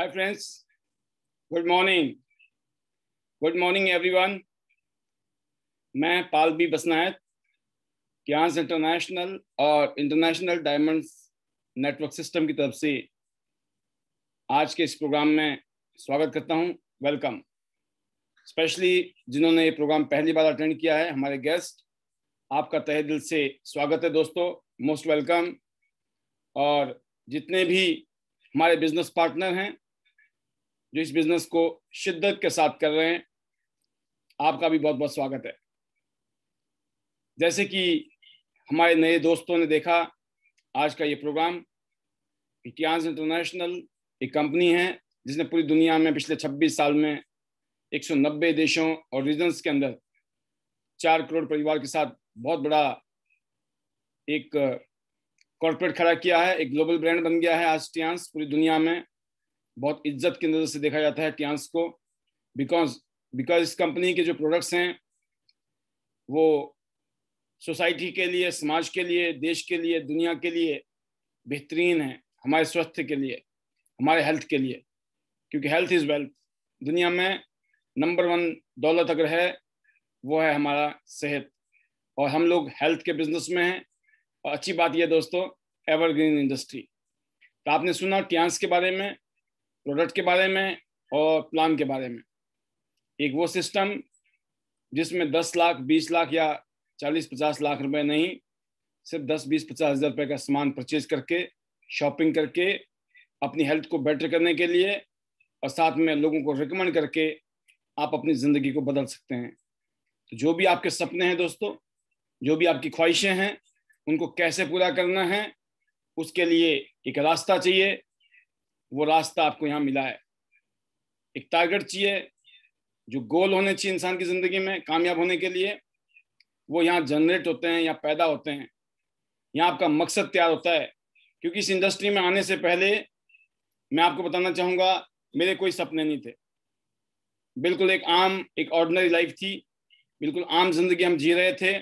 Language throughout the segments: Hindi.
Hi friends, good morning. Good morning everyone. मैं बी बसनायत क्यांस इंटरनेशनल और इंटरनेशनल डायमंड्स नेटवर्क सिस्टम की तरफ से आज के इस प्रोग्राम में स्वागत करता हूं वेलकम स्पेशली जिन्होंने ये प्रोग्राम पहली बार अटेंड किया है हमारे गेस्ट आपका तहे दिल से स्वागत है दोस्तों मोस्ट वेलकम और जितने भी हमारे बिजनेस पार्टनर हैं जो इस बिजनेस को शिद्दत के साथ कर रहे हैं आपका भी बहुत बहुत स्वागत है जैसे कि हमारे नए दोस्तों ने देखा आज का ये प्रोग्राम इटियांस इंटरनेशनल एक कंपनी है जिसने पूरी दुनिया में पिछले 26 साल में 190 देशों और रीजन्स के अंदर चार करोड़ परिवार के साथ बहुत बड़ा एक कॉरपोरेट खड़ा किया है एक ग्लोबल ब्रांड बन गया है आज टियांस पूरी दुनिया में बहुत इज्जत की नज़र से देखा जाता है टियांस को बिकॉज बिकॉज इस कंपनी के जो प्रोडक्ट्स हैं वो सोसाइटी के लिए समाज के लिए देश के लिए दुनिया के लिए बेहतरीन है हमारे स्वास्थ्य के लिए हमारे हेल्थ के लिए क्योंकि हेल्थ इज़ वेल्थ दुनिया में नंबर वन दौलत अगर है वो है हमारा सेहत और हम लोग हेल्थ के बिजनेस में हैं और अच्छी बात यह दोस्तों एवरग्रीन इंडस्ट्री तो आपने सुना टियांस के बारे में प्रोडक्ट के बारे में और प्लान के बारे में एक वो सिस्टम जिसमें 10 लाख 20 लाख या 40-50 लाख रुपए नहीं सिर्फ 10 बीस पचास हजार रुपये का सामान परचेज करके शॉपिंग करके अपनी हेल्थ को बेटर करने के लिए और साथ में लोगों को रिकमेंड करके आप अपनी ज़िंदगी को बदल सकते हैं तो जो भी आपके सपने हैं दोस्तों जो भी आपकी ख्वाहिशें हैं उनको कैसे पूरा करना है उसके लिए एक रास्ता चाहिए वो रास्ता आपको यहाँ मिला है एक टारगेट चाहिए जो गोल होने चाहिए इंसान की जिंदगी में कामयाब होने के लिए वो यहाँ जनरेट होते हैं या पैदा होते हैं यहाँ आपका मकसद तैयार होता है क्योंकि इस इंडस्ट्री में आने से पहले मैं आपको बताना चाहूँगा मेरे कोई सपने नहीं थे बिल्कुल एक आम एक ऑर्डनरी लाइफ थी बिल्कुल आम जिंदगी हम जी रहे थे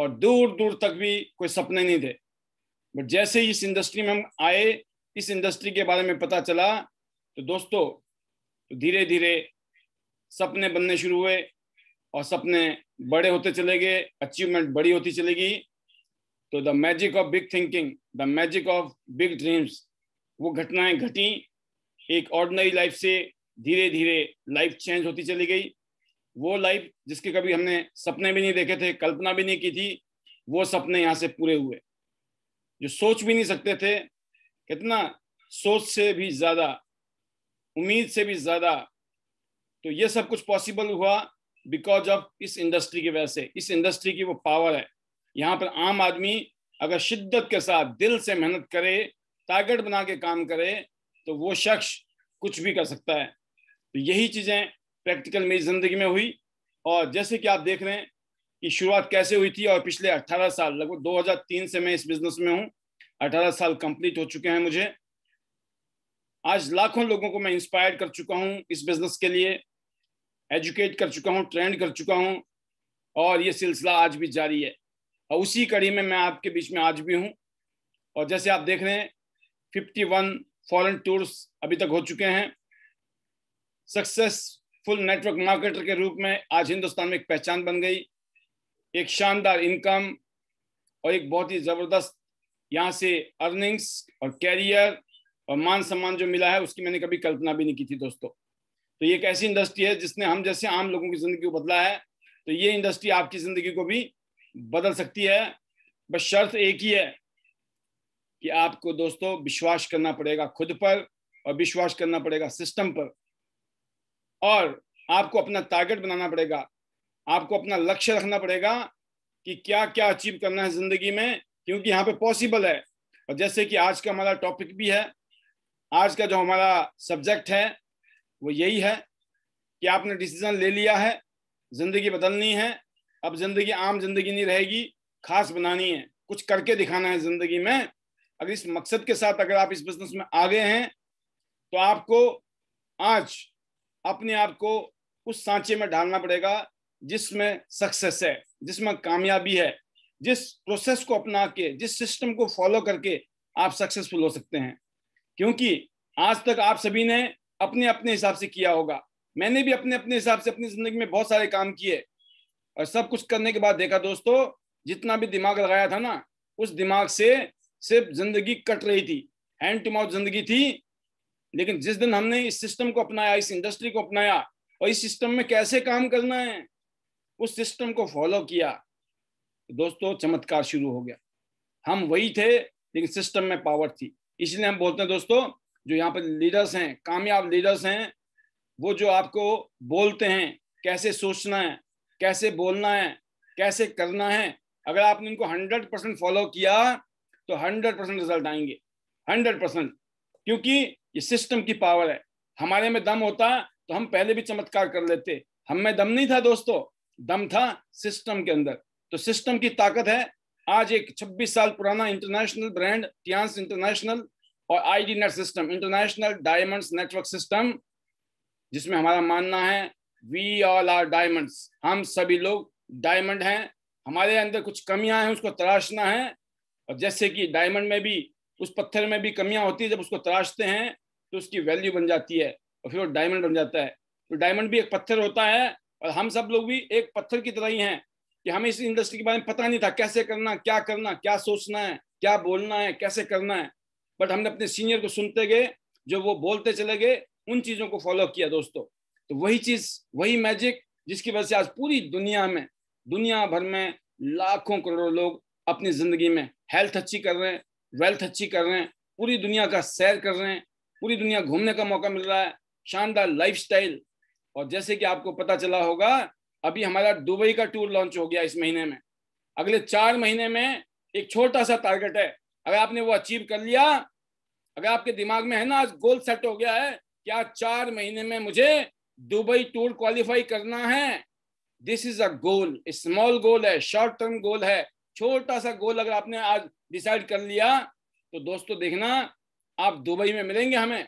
और दूर दूर तक भी कोई सपने नहीं थे बट जैसे ही इस इंडस्ट्री में हम आए इस इंडस्ट्री के बारे में पता चला तो दोस्तों तो धीरे धीरे सपने बनने शुरू हुए और सपने बड़े होते चले गए अचीवमेंट बड़ी होती चलेगी तो the magic of big thinking the magic of big dreams वो घटनाएं घटी एक ऑर्डनरी लाइफ से धीरे धीरे लाइफ चेंज होती चली गई वो लाइफ जिसके कभी हमने सपने भी नहीं देखे थे कल्पना भी नहीं की थी वो सपने यहाँ से पूरे हुए जो सोच भी नहीं सकते थे कितना सोच से भी ज़्यादा उम्मीद से भी ज़्यादा तो ये सब कुछ पॉसिबल हुआ बिकॉज ऑफ इस इंडस्ट्री की वजह से इस इंडस्ट्री की वो पावर है यहाँ पर आम आदमी अगर शिद्दत के साथ दिल से मेहनत करे टारगेट बना के काम करे तो वो शख्स कुछ भी कर सकता है तो यही चीज़ें प्रैक्टिकल मेरी ज़िंदगी में हुई और जैसे कि आप देख रहे हैं कि शुरुआत कैसे हुई थी और पिछले 18 साल लगभग 2003 से मैं इस बिज़नेस में हूँ अठारह साल कंप्लीट हो चुके हैं मुझे आज लाखों लोगों को मैं इंस्पायर कर चुका हूँ इस बिजनेस के लिए एजुकेट कर चुका हूँ ट्रेंड कर चुका हूँ और ये सिलसिला आज भी जारी है और उसी कड़ी में मैं आपके बीच में आज भी हूँ और जैसे आप देख रहे हैं फिफ्टी वन फॉरन टूर्स अभी तक हो चुके हैं सक्सेसफुल नेटवर्क मार्केटर के रूप में आज हिंदुस्तान में एक पहचान बन गई एक शानदार इनकम और एक बहुत ही ज़बरदस्त यहाँ से अर्निंग्स और कैरियर और मान सम्मान जो मिला है उसकी मैंने कभी कल्पना भी नहीं की थी दोस्तों तो ये एक ऐसी इंडस्ट्री है जिसने हम जैसे आम लोगों की जिंदगी को बदला है तो ये इंडस्ट्री आपकी जिंदगी को भी बदल सकती है बस शर्त एक ही है कि आपको दोस्तों विश्वास करना पड़ेगा खुद पर और विश्वास करना पड़ेगा सिस्टम पर और आपको अपना टारगेट बनाना पड़ेगा आपको अपना लक्ष्य रखना पड़ेगा कि क्या क्या अचीव करना है जिंदगी में क्योंकि यहाँ पे पॉसिबल है और जैसे कि आज का हमारा टॉपिक भी है आज का जो हमारा सब्जेक्ट है वो यही है कि आपने डिसीजन ले लिया है ज़िंदगी बदलनी है अब ज़िंदगी आम ज़िंदगी नहीं रहेगी खास बनानी है कुछ करके दिखाना है ज़िंदगी में अगर इस मकसद के साथ अगर आप इस बिजनेस में आगे हैं तो आपको आज अपने आप को उस सांचे में ढालना पड़ेगा जिसमें सक्सेस है जिसमें कामयाबी है जिस प्रोसेस को अपना के जिस सिस्टम को फॉलो करके आप सक्सेसफुल हो सकते हैं क्योंकि आज तक आप सभी ने अपने अपने हिसाब से किया होगा मैंने भी अपने अपने हिसाब से अपनी जिंदगी में बहुत सारे काम किए और सब कुछ करने के बाद देखा दोस्तों जितना भी दिमाग लगाया था ना उस दिमाग से सिर्फ जिंदगी कट रही थी हैंड टू माउथ जिंदगी थी लेकिन जिस दिन हमने इस सिस्टम को अपनाया इस इंडस्ट्री को अपनाया और इस सिस्टम में कैसे काम करना है उस सिस्टम को फॉलो किया दोस्तों चमत्कार शुरू हो गया हम वही थे लेकिन सिस्टम में पावर थी इसलिए हम बोलते हैं दोस्तों जो यहाँ पर लीडर्स हैं कामयाब लीडर्स हैं वो जो आपको बोलते हैं कैसे सोचना है कैसे बोलना है कैसे करना है अगर आपने उनको हंड्रेड परसेंट फॉलो किया तो हंड्रेड परसेंट रिजल्ट आएंगे हंड्रेड परसेंट क्योंकि ये सिस्टम की पावर है हमारे में दम होता तो हम पहले भी चमत्कार कर लेते हम में दम नहीं था दोस्तों दम था सिस्टम के अंदर तो सिस्टम की ताकत है आज एक 26 साल पुराना इंटरनेशनल ब्रांड टियांस इंटरनेशनल और ID net system international diamonds network system जिसमें हमारा मानना है वी ऑल आर डायमंड्स हम सभी लोग डायमंड हैं हमारे अंदर कुछ कमियां हैं उसको तराशना है और जैसे कि डायमंड में भी उस पत्थर में भी कमियां होती है जब उसको तराशते हैं तो उसकी वैल्यू बन जाती है और फिर वो डायमंड बन जाता है तो डायमंड भी एक पत्थर होता है और हम सब लोग भी एक पत्थर की तरह ही हैं कि हमें इस इंडस्ट्री के बारे में पता नहीं था कैसे करना क्या करना क्या सोचना है क्या बोलना है कैसे करना है बट हमने अपने सीनियर को सुनते गए जो वो बोलते चले गए उन चीज़ों को फॉलो किया दोस्तों तो वही चीज़ वही मैजिक जिसकी वजह से आज पूरी दुनिया में दुनिया भर में लाखों करोड़ों लोग अपनी ज़िंदगी में हेल्थ अच्छी कर रहे हैं वेल्थ अच्छी कर रहे हैं पूरी दुनिया का सैर कर रहे हैं पूरी दुनिया घूमने का मौका मिल रहा है शानदार लाइफ और जैसे कि आपको पता चला होगा अभी हमारा दुबई का टूर लॉन्च हो गया इस महीने में अगले चार महीने में एक छोटा सा टारगेट है अगर आपने वो अचीव कर लिया अगर आपके दिमाग में है ना आज गोल सेट हो गया है क्या चार महीने में मुझे दुबई टूर क्वालिफाई करना है this is a goal small goal है शॉर्ट टर्म गोल है छोटा सा गोल अगर आपने आज डिसाइड कर लिया तो दोस्तों देखना आप दुबई में मिलेंगे हमें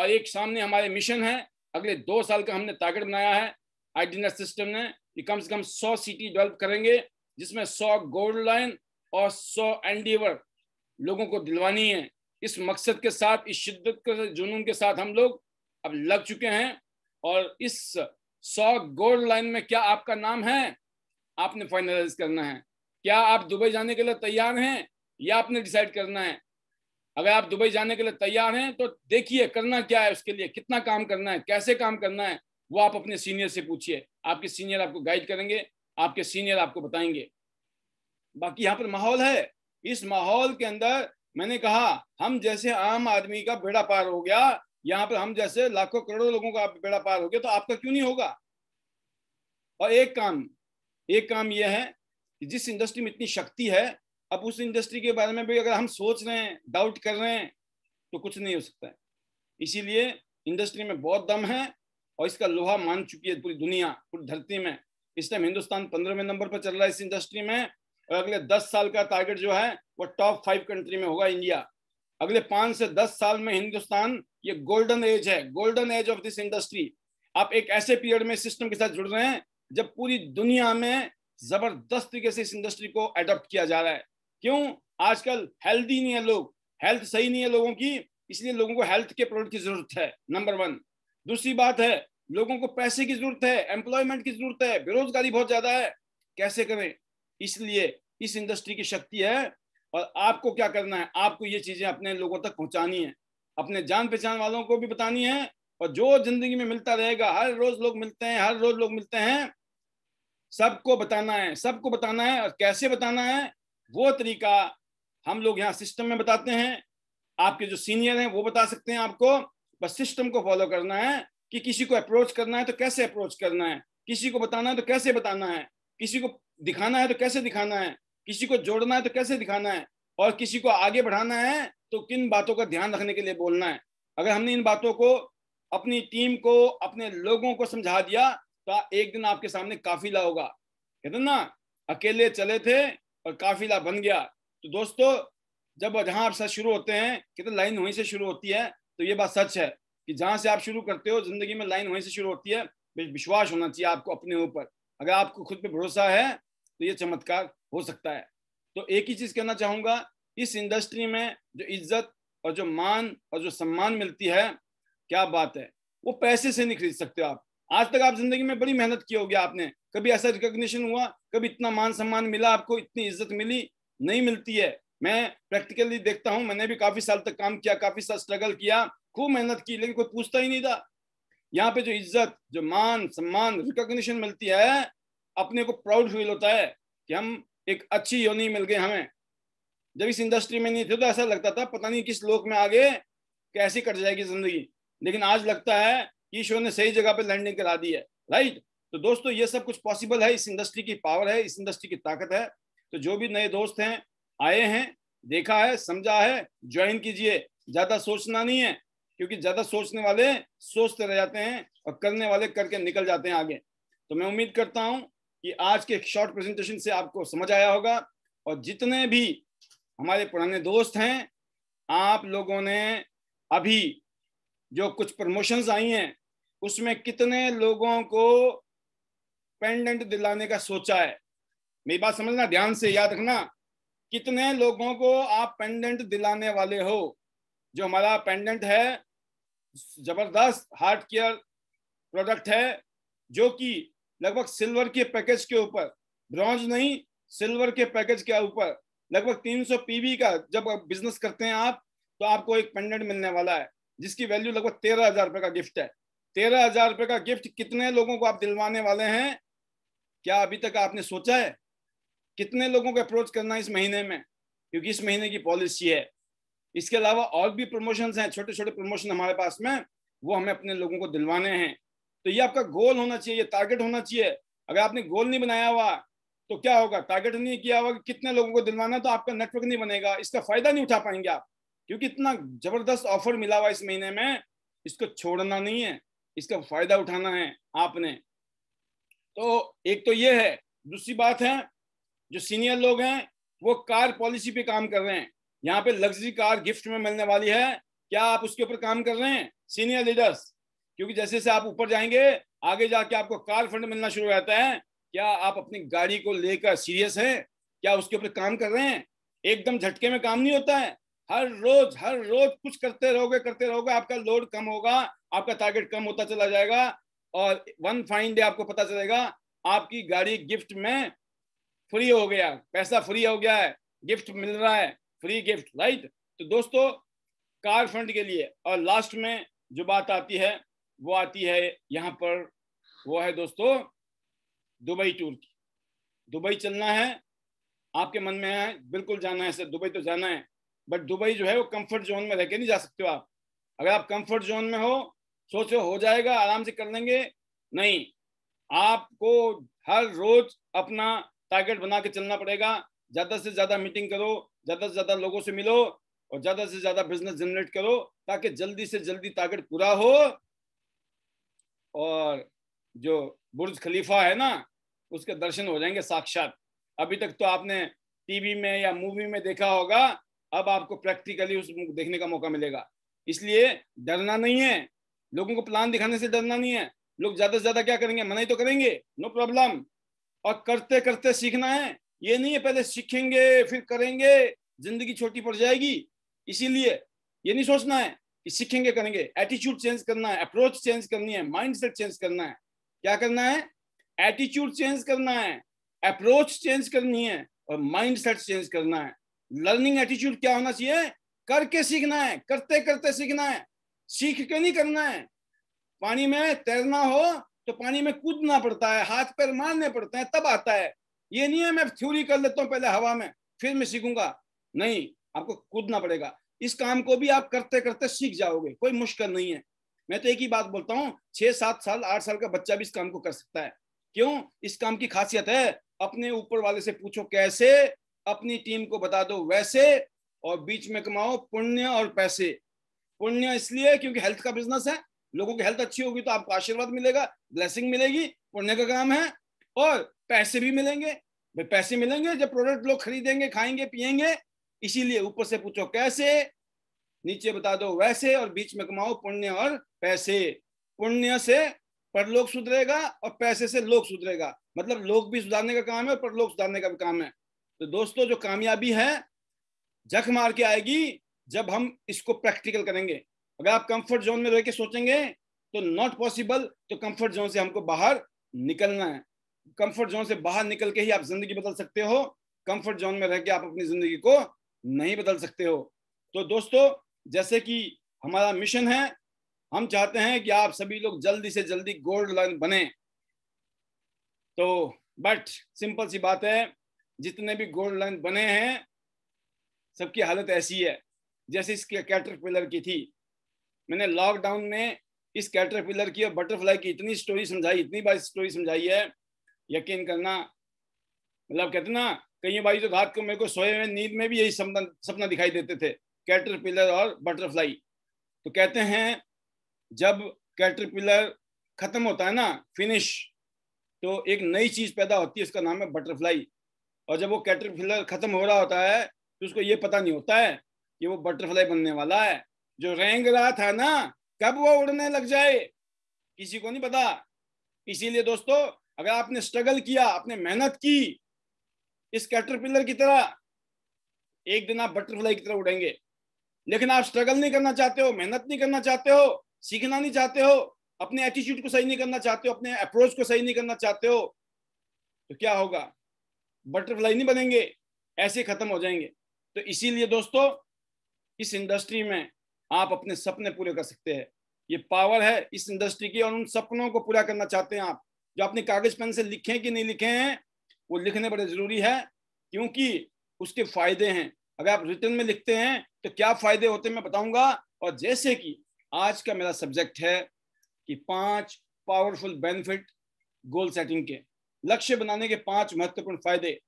और एक सामने हमारे मिशन है अगले दो साल का हमने टारगेट बनाया है आइडिनर सिस्टम ने ये कम से कम सौ सिटी डेवलप करेंगे जिसमें सौ गोल्ड लाइन और सौ एंडीवर लोगों को दिलवानी है इस मकसद के साथ इस शिद्दत के जुनून के साथ हम लोग अब लग चुके हैं और इस सौ गोल्ड लाइन में क्या आपका नाम है आपने फाइनलाइज करना है क्या आप दुबई जाने के लिए तैयार हैं या आपने डिसाइड करना है अगर आप दुबई जाने के लिए तैयार हैं तो देखिए करना क्या है उसके लिए कितना काम करना है कैसे काम करना है वो आप अपने सीनियर से पूछिए आपके सीनियर आपको गाइड करेंगे आपके सीनियर आपको बताएंगे बाकी यहाँ पर माहौल है इस माहौल के अंदर मैंने कहा हम जैसे आम आदमी का बेड़ा पार हो गया यहाँ पर हम जैसे लाखों करोड़ों लोगों का बेड़ा पार हो गया तो आपका क्यों नहीं होगा और एक काम एक काम यह है कि जिस इंडस्ट्री में इतनी शक्ति है अब उस इंडस्ट्री के बारे में भी अगर हम सोच रहे हैं डाउट कर रहे हैं तो कुछ नहीं हो सकता है इसीलिए इंडस्ट्री में बहुत दम है और इसका लोहा मान चुकी है पूरी दुनिया पूरी धरती में इस टाइम हिंदुस्तान पंद्रहवें नंबर पर चल रहा है इस इंडस्ट्री में और अगले दस साल का टारगेट जो है वो टॉप फाइव कंट्री में होगा इंडिया अगले पांच से दस साल में हिंदुस्तान ये गोल्डन एज है golden age of this industry आप एक ऐसे पीरियड में सिस्टम के साथ जुड़ रहे हैं जब पूरी दुनिया में जबरदस्त तरीके से इस इंडस्ट्री को अडोप्ट किया जा रहा है क्यों आजकल हेल्दी नहीं है लोग हेल्थ सही नहीं है लोगों की इसलिए लोगों को हेल्थ के प्रोडक्ट की जरूरत है नंबर वन दूसरी बात है लोगों को पैसे की जरूरत है एम्प्लॉयमेंट की जरूरत है बेरोजगारी बहुत ज्यादा है कैसे करें इसलिए इस इंडस्ट्री की शक्ति है और आपको क्या करना है आपको ये चीजें अपने लोगों तक पहुंचानी है अपने जान पहचान वालों को भी बतानी है और जो जिंदगी में मिलता रहेगा हर रोज लोग मिलते हैं हर रोज लोग मिलते हैं सबको बताना है सबको बताना है और कैसे बताना है वो तरीका हम लोग यहाँ सिस्टम में बताते हैं आपके जो सीनियर हैं वो बता सकते हैं आपको बस सिस्टम को फॉलो करना है कि किसी को अप्रोच करना है तो कैसे अप्रोच करना है किसी को बताना है तो कैसे बताना है किसी को दिखाना है तो कैसे दिखाना है किसी को जोड़ना है तो कैसे दिखाना है और किसी को आगे बढ़ाना है तो किन बातों का ध्यान रखने के लिए बोलना है अगर हमने इन बातों को अपनी टीम को अपने लोगों को समझा दिया तो एक दिन आपके सामने काफिला होगा कहते ना अकेले चले थे और काफिला बन गया तो दोस्तों जब जहां आप सच शुरू होते हैं कहते लाइन वहीं से शुरू होती है तो ये बात सच है कि जहां से आप शुरू करते हो जिंदगी में लाइन वहीं से शुरू होती है विश्वास होना चाहिए आपको अपने ऊपर अगर आपको खुद पे भरोसा है तो ये चमत्कार हो सकता है तो एक ही चीज कहना चाहूंगा इस इंडस्ट्री में जो इज्जत और जो मान और जो सम्मान मिलती है क्या बात है वो पैसे से नहीं खरीद सकते आप आज तक आप जिंदगी में बड़ी मेहनत की होगी आपने कभी ऐसा रिकॉग्निशन हुआ कभी इतना मान सम्मान मिला आपको इतनी इज्जत मिली नहीं मिलती है मैं प्रैक्टिकली देखता हूं मैंने भी काफी साल तक काम किया काफी साल स्ट्रगल किया खूब मेहनत की लेकिन कोई पूछता ही नहीं था यहाँ पे जो इज्जत जो मान सम्मान रिकॉग्निशन मिलती है अपने को प्राउड फील होता है कि हम एक अच्छी योनि मिल गई हमें जब इस इंडस्ट्री में नहीं थे तो ऐसा लगता था पता नहीं किस लोक में आगे कैसी कट जाएगी जिंदगी लेकिन आज लगता है कि ईश्वर ने सही जगह पे लैंडिंग करा दी है राइट तो दोस्तों ये सब कुछ पॉसिबल है इस इंडस्ट्री की पावर है इस इंडस्ट्री की ताकत है तो जो भी नए दोस्त हैं आए हैं देखा है समझा है ज्वाइन कीजिए ज्यादा सोचना नहीं है क्योंकि ज्यादा सोचने वाले सोचते रह जाते हैं और करने वाले करके निकल जाते हैं आगे तो मैं उम्मीद करता हूं कि आज के शॉर्ट प्रेजेंटेशन से आपको समझ आया होगा और जितने भी हमारे पुराने दोस्त हैं आप लोगों ने अभी जो कुछ प्रमोशंस आई हैं उसमें कितने लोगों को पेंडेंट दिलाने का सोचा है मेरी बात समझना ध्यान से याद रखना कितने लोगों को आप पेंडेंट दिलाने वाले हो जो हमारा पेंडेंट है जबरदस्त हार्ट केयर प्रोडक्ट है जो कि लगभग सिल्वर के पैकेज के ऊपर ब्रॉन्ज नहीं सिल्वर के पैकेज के ऊपर लगभग 300 पीवी का जब बिजनेस करते हैं आप तो आपको एक पेंडेंट मिलने वाला है जिसकी वैल्यू लगभग तेरह हजार रुपए का गिफ्ट है तेरह हजार रुपए का गिफ्ट कितने लोगों को आप दिलवाने वाले हैं क्या अभी तक आपने सोचा है कितने लोगों को अप्रोच करना है इस महीने में क्योंकि इस महीने की पॉलिसी है इसके अलावा और भी प्रमोशंस हैं छोटे छोटे प्रमोशन हमारे पास में वो हमें अपने लोगों को दिलवाने हैं तो ये आपका गोल होना चाहिए टारगेट होना चाहिए अगर आपने गोल नहीं बनाया हुआ तो क्या होगा टारगेट नहीं किया हुआ कि कितने लोगों को दिलवाना तो आपका नेटवर्क नहीं बनेगा इसका फायदा नहीं उठा पाएंगे आप क्योंकि इतना जबरदस्त ऑफर मिला हुआ इस महीने में इसको छोड़ना नहीं है इसका फायदा उठाना है आपने तो एक तो ये है दूसरी बात है जो सीनियर लोग हैं वो कार पॉलिसी पे काम कर रहे हैं यहाँ पे लग्जरी कार गिफ्ट में मिलने वाली है क्या आप उसके ऊपर काम कर रहे हैं सीनियर लीडर्स क्योंकि जैसे जैसे आप ऊपर जाएंगे आगे जाके आपको कार फंड मिलना शुरू हो जाता है क्या आप अपनी गाड़ी को लेकर सीरियस हैं क्या उसके ऊपर काम कर रहे हैं एकदम झटके में काम नहीं होता है हर रोज हर रोज कुछ करते रहोगे करते रहोगे आपका लोड कम होगा आपका टारगेट कम होता चला जाएगा और वन फाइन डे आपको पता चलेगा आपकी गाड़ी गिफ्ट में फ्री हो गया पैसा फ्री हो गया है गिफ्ट मिल रहा है फ्री गिफ्ट राइट तो दोस्तों कार फंड के लिए और लास्ट में जो बात आती है वो आती है यहाँ पर वो है दोस्तों दुबई टूर की दुबई चलना है आपके मन में है बिल्कुल जाना है सर दुबई तो जाना है बट दुबई जो है वो कंफर्ट जोन में रह के नहीं जा सकते हो आप अगर आप कंफर्ट जोन में हो सोचो हो जाएगा आराम से कर लेंगे नहीं आपको हर रोज अपना टारगेट बना के चलना पड़ेगा ज़्यादा से ज़्यादा मीटिंग करो ज़्यादा से ज़्यादा लोगों से मिलो और ज़्यादा से ज़्यादा बिजनेस जनरेट करो ताकि जल्दी से जल्दी टारगेट पूरा हो और जो बुर्ज खलीफा है ना उसके दर्शन हो जाएंगे साक्षात अभी तक तो आपने टीवी में या मूवी में देखा होगा अब आपको प्रैक्टिकली उस देखने का मौका मिलेगा इसलिए डरना नहीं है लोगों को प्लान दिखाने से डरना नहीं है लोग ज्यादा से ज्यादा क्या करेंगे मना ही तो करेंगे नो प्रॉब्लम और करते करते सीखना है ये नहीं है पहले सीखेंगे फिर करेंगे जिंदगी छोटी पड़ जाएगी इसीलिए ये नहीं सोचना है कि सीखेंगे करेंगे एटीट्यूड चेंज करना है अप्रोच चेंज करनी है माइंडसेट चेंज करना है क्या करना है एटीट्यूड चेंज करना है अप्रोच चेंज करनी है और माइंडसेट चेंज करना है लर्निंग एटीट्यूड क्या होना चाहिए करके सीखना है करते करते सीखना है सीख के नहीं करना है पानी में तैरना हो तो पानी में कूदना पड़ता है हाथ पैर मारने पड़ते हैं तब आता है ये नहीं है मैं थ्योरी कर लेता हूँ पहले हवा में फिर मैं सीखूंगा नहीं आपको कूदना पड़ेगा इस काम को भी आप करते करते सीख जाओगे कोई मुश्किल नहीं है मैं तो एक ही बात बोलता हूँ छह सात साल आठ साल का बच्चा भी इस काम को कर सकता है क्यों इस काम की खासियत है अपने ऊपर वाले से पूछो कैसे अपनी टीम को बता दो वैसे और बीच में कमाओ पुण्य और पैसे पुण्य इसलिए क्योंकि हेल्थ का बिजनेस है लोगों की हेल्थ अच्छी होगी तो आपको आशीर्वाद मिलेगा ब्लेसिंग मिलेगी पुण्य का काम है और पैसे भी मिलेंगे भाई पैसे मिलेंगे जब प्रोडक्ट लोग खरीदेंगे खाएंगे पिएंगे इसीलिए ऊपर से पूछो कैसे नीचे बता दो वैसे और बीच में कमाओ पुण्य और पैसे पुण्य से परलोक सुधरेगा और पैसे से लोग सुधरेगा मतलब लोग भी सुधारने का काम है और परलोक सुधारने का भी काम है तो दोस्तों जो कामयाबी है जख मार के आएगी जब हम इसको प्रैक्टिकल करेंगे अगर आप कंफर्ट जोन में रह के सोचेंगे तो नॉट पॉसिबल तो कंफर्ट जोन से हमको बाहर निकलना है कंफर्ट जोन से बाहर निकल के ही आप जिंदगी बदल सकते हो कंफर्ट जोन में रह के आप अपनी जिंदगी को नहीं बदल सकते हो तो दोस्तों जैसे कि हमारा मिशन है हम चाहते हैं कि आप सभी लोग जल्दी से जल्दी गोल्ड लाइन बने तो बट सिंपल सी बात है जितने भी गोल्ड लाइन बने हैं सबकी हालत ऐसी है जैसे इस कैटर पिलर की थी मैंने लॉकडाउन में इस कैटर पिलर की और बटरफ्लाई की इतनी स्टोरी समझाई इतनी बार स्टोरी समझाई है यकीन करना मतलब कहते ना कई भाई तो रात को मेरे को सोए में नींद में भी यही सपना दिखाई देते थे कैटरपिलर और बटरफ्लाई तो कहते हैं जब कैटरपिलर खत्म होता है ना फिनिश तो एक नई चीज पैदा होती है उसका नाम है बटरफ्लाई और जब वो कैटरपिलर खत्म हो रहा होता है तो उसको ये पता नहीं होता है कि वो बटरफ्लाई बनने वाला है जो रेंग रहा था ना कब वो उड़ने लग जाए किसी को नहीं पता इसीलिए दोस्तों अगर आपने स्ट्रगल किया आपने मेहनत की इस कैटरपिलर की तरह एक दिन आप बटरफ्लाई की तरह उड़ेंगे लेकिन आप स्ट्रगल नहीं करना चाहते हो मेहनत नहीं करना चाहते हो सीखना नहीं चाहते हो अपने एटीट्यूड को सही नहीं करना चाहते हो अपने अप्रोच को सही नहीं करना चाहते हो तो क्या होगा बटरफ्लाई नहीं बनेंगे ऐसे खत्म हो जाएंगे तो इसीलिए दोस्तों इस इंडस्ट्री में आप अपने सपने पूरे कर सकते हैं ये पावर है इस इंडस्ट्री की और उन सपनों को पूरा करना चाहते हैं आप जो आपने कागज पेन से लिखे कि नहीं लिखे हैं वो लिखने बड़े जरूरी है क्योंकि उसके फायदे हैं अगर आप रिटर्न में लिखते हैं तो क्या फायदे होते हैं मैं बताऊंगा और जैसे कि आज का मेरा सब्जेक्ट है कि पांच पावरफुल बेनिफिट गोल सेटिंग के लक्ष्य बनाने के पांच महत्वपूर्ण फायदे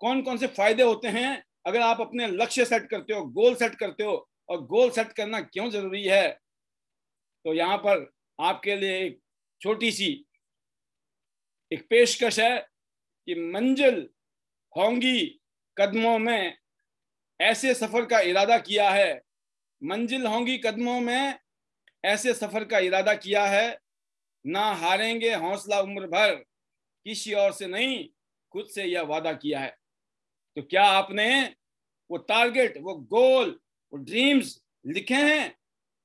कौन कौन से फायदे होते हैं अगर आप अपने लक्ष्य सेट करते हो गोल सेट करते हो और गोल सेट करना क्यों जरूरी है तो यहाँ पर आपके लिए एक छोटी सी एक पेशकश है कि मंजिल होंगी कदमों में ऐसे सफर का इरादा किया है मंजिल होंगी कदमों में ऐसे सफर का इरादा किया है ना हारेंगे हौसला उम्र भर किसी और से नहीं खुद से यह वादा किया है तो क्या आपने वो टारगेट वो गोल वो ड्रीम्स लिखे हैं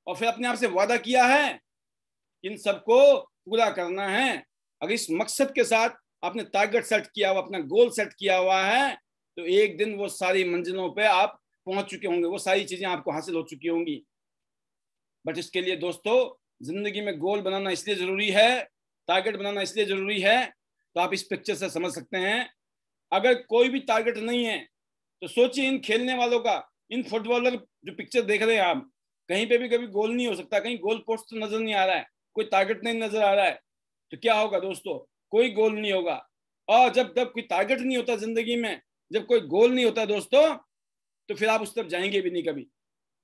और फिर अपने आप से वादा किया है इन सबको पूरा करना है अगर इस मकसद के साथ आपने टारगेट सेट किया हुआ अपना गोल सेट किया हुआ है तो एक दिन वो सारी मंजिलों पे आप पहुंच चुके होंगे वो सारी चीजें आपको हासिल हो चुकी होंगी बट इसके लिए दोस्तों जिंदगी में गोल बनाना इसलिए जरूरी है टारगेट बनाना इसलिए जरूरी है तो आप इस पिक्चर से समझ सकते हैं अगर कोई भी टारगेट नहीं है तो सोचिए इन खेलने वालों का इन फुटबॉलर जो पिक्चर देख रहे हैं आप कहीं पे भी कभी गोल नहीं हो सकता कहीं गोल पोस्ट तो नजर नहीं आ रहा है कोई टारगेट नहीं नजर आ रहा है तो क्या होगा दोस्तों कोई गोल नहीं होगा और जब जब कोई टारगेट नहीं होता जिंदगी में जब कोई गोल नहीं होता दोस्तों तो फिर आप उस तरफ जाएंगे भी नहीं कभी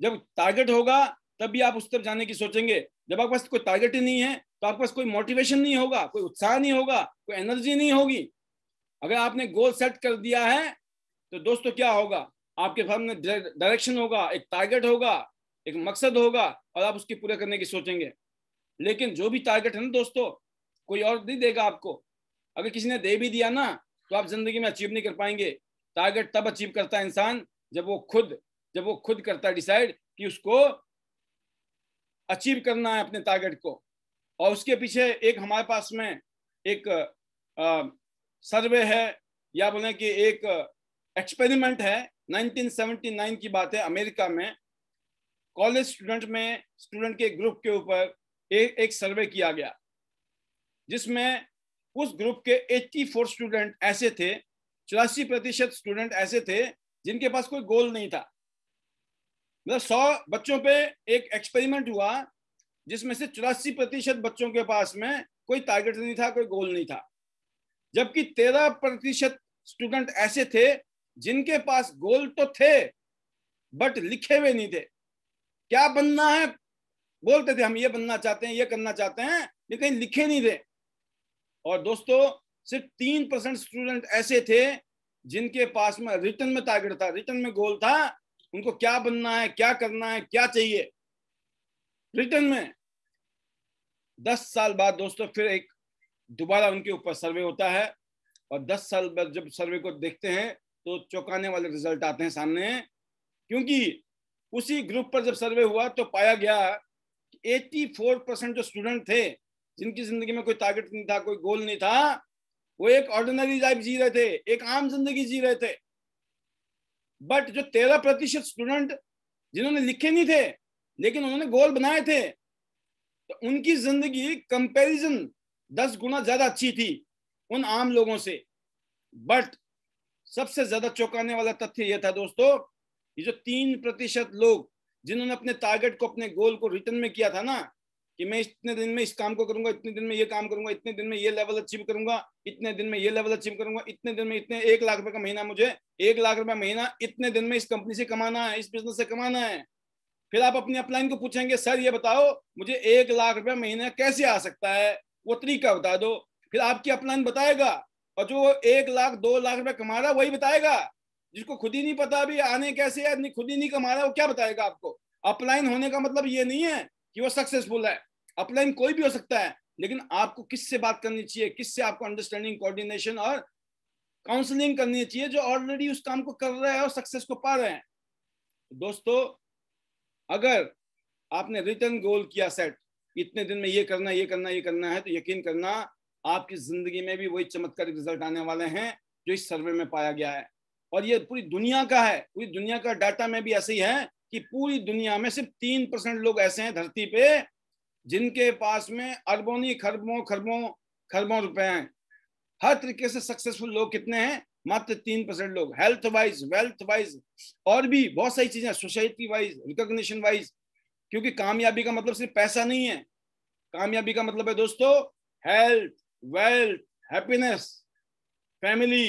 जब टारगेट होगा तब भी आप उस तरफ जाने की सोचेंगे जब आपके पास कोई टारगेट ही नहीं है तो आपके पास कोई मोटिवेशन नहीं होगा कोई उत्साह नहीं होगा कोई एनर्जी नहीं होगी अगर आपने गोल सेट कर दिया है तो दोस्तों क्या होगा आपके सामने डायरेक्शन होगा एक टारगेट होगा एक मकसद होगा और आप उसकी पूरा करने की सोचेंगे लेकिन जो भी टारगेट है ना दोस्तों कोई और नहीं देगा आपको अगर किसी ने दे भी दिया ना तो आप जिंदगी में अचीव नहीं कर पाएंगे टारगेट तब अचीव करता है इंसान जब वो खुद जब वो खुद करता है डिसाइड कि उसको अचीव करना है अपने टारगेट को और उसके पीछे एक हमारे पास में एक सर्वे है या बोले कि एक एक्सपेरिमेंट है 1979 की बात है अमेरिका में कॉलेज स्टूडेंट में स्टूडेंट के ग्रुप के ऊपर एक एक सर्वे किया गया जिसमें उस ग्रुप के 84 स्टूडेंट ऐसे थे चौरासी प्रतिशत स्टूडेंट ऐसे थे जिनके पास कोई गोल नहीं था मतलब सौ बच्चों पे एक एक्सपेरिमेंट हुआ जिसमें से चौरासी प्रतिशत बच्चों के पास में कोई टारगेट नहीं था कोई गोल नहीं था जबकि तेरह प्रतिशत स्टूडेंट ऐसे थे जिनके पास गोल तो थे बट लिखे हुए नहीं थे क्या बनना है बोलते थे हम ये बनना चाहते हैं ये करना चाहते हैं लेकिन लिखे नहीं थे और दोस्तों सिर्फ तीन परसेंट स्टूडेंट ऐसे थे जिनके पास में रिटर्न में टारगेट था रिटर्न में गोल था उनको क्या बनना है क्या करना है क्या चाहिए रिटर्न में दस साल बाद दोस्तों फिर एक दोबारा उनके ऊपर सर्वे होता है और दस साल बाद जब सर्वे को देखते हैं तो चौंकाने वाले रिजल्ट आते हैं सामने क्योंकि उसी ग्रुप पर जब सर्वे हुआ तो पाया गया 84 परसेंट जो स्टूडेंट थे जिनकी जिंदगी में कोई टारगेट नहीं था कोई गोल नहीं था वो एक ऑर्डिनरी लाइफ जी रहे थे एक आम जिंदगी जी रहे थे बट जो तेरह प्रतिशत स्टूडेंट जिन्होंने लिखे नहीं थे लेकिन उन्होंने गोल बनाए थे तो उनकी जिंदगी कंपैरिजन दस गुना ज्यादा अच्छी थी उन आम लोगों से बट सबसे ज्यादा चौंकाने वाला तथ्य यह था दोस्तों ये जो तीन प्रतिशत लोग जिन्होंने अपने टारगेट को अपने गोल को रिटर्न में किया था ना कि मैं इतने दिन में इस काम को करूंगा इतने दिन में ये काम करूंगा इतने दिन में ये लेवल अचीव करूंगा इतने दिन में ये लेवल अचीव करूंगा इतने दिन में इतने एक लाख रुपए का महीना मुझे एक लाख रुपए महीना इतने दिन में इस कंपनी से कमाना है इस बिजनेस से कमाना है फिर आप अपनी अपलाइन को पूछेंगे सर ये बताओ मुझे एक लाख रुपया महीना कैसे आ सकता है वो तरीका बता दो फिर आपकी अपलाइन बताएगा और जो एक लाख दो लाख रुपया कमा रहा है वही बताएगा जिसको खुद ही नहीं पता अभी आने कैसे है खुद ही नहीं कमा रहा वो क्या बताएगा आपको अपलाइन होने का मतलब ये नहीं है कि वो सक्सेसफुल है अपलाइन कोई भी हो सकता है लेकिन आपको किससे बात करनी चाहिए किससे आपको अंडरस्टैंडिंग कोऑर्डिनेशन और काउंसलिंग करनी चाहिए जो ऑलरेडी उस काम को कर रहे हैं और सक्सेस को पा रहे हैं दोस्तों अगर आपने रिटर्न गोल किया सेट इतने दिन में ये करना ये करना ये करना है तो यकीन करना आपकी जिंदगी में भी वही चमत्कारिक रिजल्ट आने वाले हैं जो इस सर्वे में पाया गया है और ये पूरी दुनिया का है पूरी दुनिया का डाटा में भी ऐसे ही है कि पूरी दुनिया में सिर्फ तीन परसेंट लोग ऐसे हैं धरती पे जिनके पास में अरबों नहीं खरबों खरबों खरबों रुपए हैं हर तरीके से सक्सेसफुल लोग कितने हैं मात्र तीन परसेंट लोग हेल्थ वाइज वेल्थ वाइज और भी बहुत सारी चीजें सोसाइटी वाइज रिकॉग्निशन वाइज क्योंकि कामयाबी का मतलब सिर्फ पैसा नहीं है कामयाबी का मतलब है दोस्तों health wealth happiness family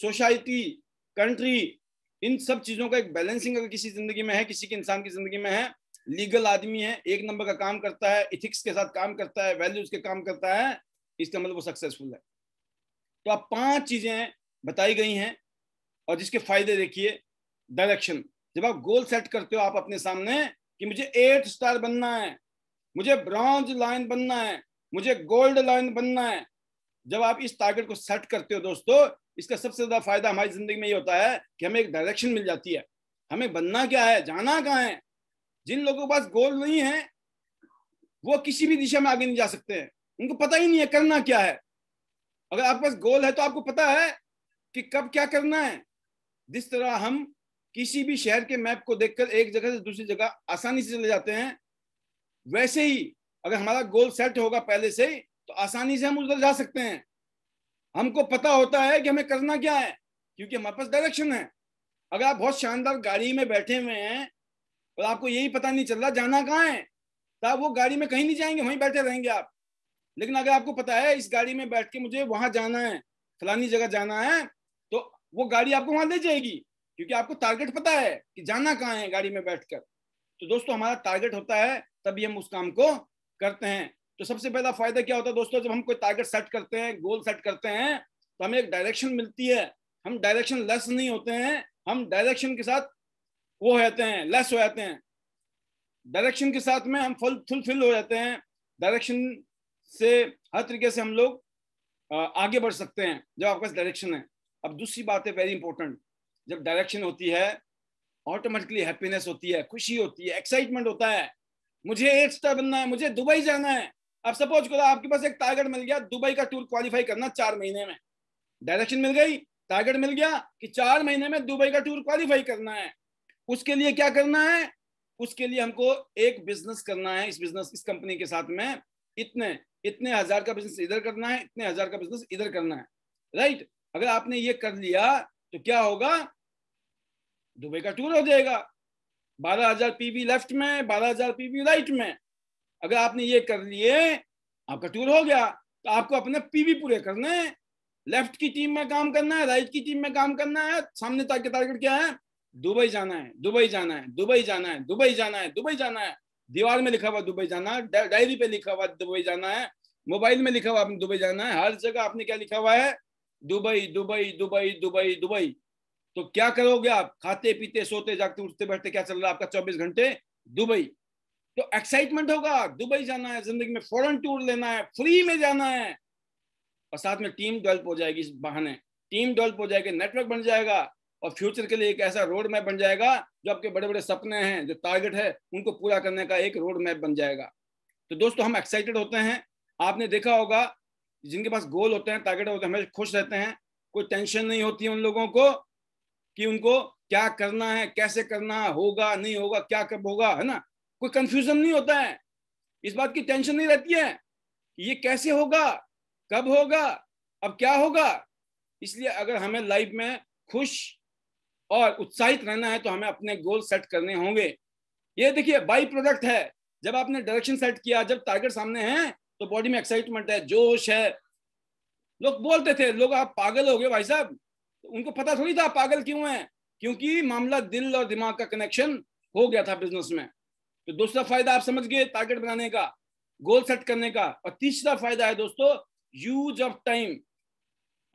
society country इन सब चीजों का एक बैलेंसिंग अगर किसी जिंदगी में है किसी के इंसान की जिंदगी में है लीगल आदमी है एक नंबर का काम करता है इथिक्स के साथ काम करता है वैल्यूज के काम करता है इसका मतलब वो सक्सेसफुल है तो आप पांच चीजें बताई गई हैं और जिसके फायदे देखिए डायरेक्शन जब आप गोल सेट करते हो आप अपने सामने कि मुझे एट स्टार बनना है मुझे ब्रॉन्ज लाइन बनना है मुझे गोल्ड लाइन बनना है जब आप इस टारगेट को सेट करते हो दोस्तों इसका सबसे ज्यादा फायदा हमारी जिंदगी में ये होता है कि हमें एक डायरेक्शन मिल जाती है हमें बनना क्या है जाना कहाँ है जिन लोगों के पास गोल नहीं है वो किसी भी दिशा में आगे नहीं जा सकते हैं उनको पता ही नहीं है करना क्या है अगर आपके पास गोल है तो आपको पता है कि कब क्या करना है जिस तरह हम किसी भी शहर के मैप को देखकर एक जगह से दूसरी जगह आसानी से चले जाते हैं वैसे ही अगर हमारा गोल सेट होगा पहले से तो आसानी से हम उधर जा सकते हैं हमको पता होता है कि हमें करना क्या है क्योंकि हमारे पास डायरेक्शन है अगर आप बहुत शानदार गाड़ी में बैठे हुए हैं और आपको यही पता नहीं चल रहा जाना कहाँ है तो आप वो गाड़ी में कहीं नहीं जाएंगे वहीं बैठे रहेंगे आप लेकिन अगर आपको पता है इस गाड़ी में बैठ के मुझे वहां जाना है फलानी जगह जाना है तो वो गाड़ी आपको वहां ले जाएगी क्योंकि आपको टारगेट पता है कि जाना कहाँ है गाड़ी में बैठकर तो दोस्तों हमारा टारगेट होता है तभी हम उस काम को करते हैं तो सबसे पहला फायदा क्या होता है दोस्तों जब हम कोई टारगेट सेट करते हैं गोल सेट करते हैं तो हमें एक डायरेक्शन मिलती है हम डायरेक्शन लेस नहीं होते हैं हम डायरेक्शन के साथ वो हो जाते हैं लेस हो जाते हैं डायरेक्शन के साथ में हम फुल फुलफिल हो जाते हैं डायरेक्शन से हर तरीके से हम लोग आगे बढ़ सकते हैं जब आपके पास डायरेक्शन है अब दूसरी बात है वेरी इंपॉर्टेंट जब डायरेक्शन होती है ऑटोमेटिकली हैप्पीनेस होती है खुशी होती है एक्साइटमेंट होता है मुझे एट स्टार बनना है मुझे दुबई जाना है अब सपोज करो आपके पास एक टारगेट मिल गया दुबई का टूर क्वालिफाई करना चार महीने में डायरेक्शन मिल गई टारगेट मिल गया कि चार महीने में दुबई का टूर क्वालिफाई करना है उसके लिए क्या करना है उसके लिए हमको एक बिजनेस करना है इस बिजनेस इस कंपनी के साथ में इतने इतने हजार का बिजनेस इधर करना है इतने हजार का बिजनेस इधर करना है राइट अगर आपने ये कर लिया तो क्या होगा दुबई का टूर हो जाएगा बारह हजार पीवी लेफ्ट में बारह हजार पीवी राइट में अगर आपने ये कर लिए आपका टूर हो गया तो आपको अपने पीवी पूरे करने हैं लेफ्ट की टीम में काम करना है राइट की टीम में काम करना है सामने तक के टारगेट क्या है दुबई जाना है दुबई जाना है दुबई जाना है दुबई जाना है दुबई जाना है दीवार में लिखा हुआ दुबई जाना है डायरी पे लिखा हुआ दुबई जाना है मोबाइल में लिखा हुआ आपने दुबई जाना है हर जगह आपने क्या लिखा हुआ है Dubai Dubai Dubai Dubai Dubai तो क्या करोगे आप खाते पीते सोते जागते उठते बैठते क्या चल रहा है आपका चौबीस घंटे दुबई तो एक्साइटमेंट होगा दुबई जाना है जिंदगी में फॉरन टूर लेना है फ्री में जाना है और साथ में टीम डेवलप हो जाएगी इस बहाने टीम डेवलप हो जाएगी नेटवर्क बन जाएगा और फ्यूचर के लिए एक ऐसा रोड मैप बन जाएगा जो आपके बड़े बड़े सपने हैं जो टारगेट है उनको पूरा करने का एक रोड मैप बन जाएगा तो दोस्तों हम एक्साइटेड होते हैं आपने देखा होगा जिनके पास गोल होते हैं टारगेट होते हैं हमेशा खुश रहते हैं कोई टेंशन नहीं होती उन लोगों को कि उनको क्या करना है कैसे करना होगा नहीं होगा क्या कब होगा है ना कोई कंफ्यूजन नहीं होता है इस बात की टेंशन नहीं रहती है ये कैसे होगा कब होगा अब क्या होगा इसलिए अगर हमें लाइफ में खुश और उत्साहित रहना है तो हमें अपने गोल सेट करने होंगे ये देखिए बाई प्रोडक्ट है जब आपने डायरेक्शन सेट किया जब टारगेट सामने हैं तो बॉडी में एक्साइटमेंट है जोश है लोग बोलते थे लोग आप पागल हो गए भाई साहब तो उनको पता थोड़ी था पागल क्यों है क्योंकि मामला दिल और दिमाग का कनेक्शन हो गया था बिजनेस में तो दूसरा फायदा आप समझ गए टारगेट बनाने का गोल सेट करने का और तीसरा फायदा है दोस्तों यूज ऑफ टाइम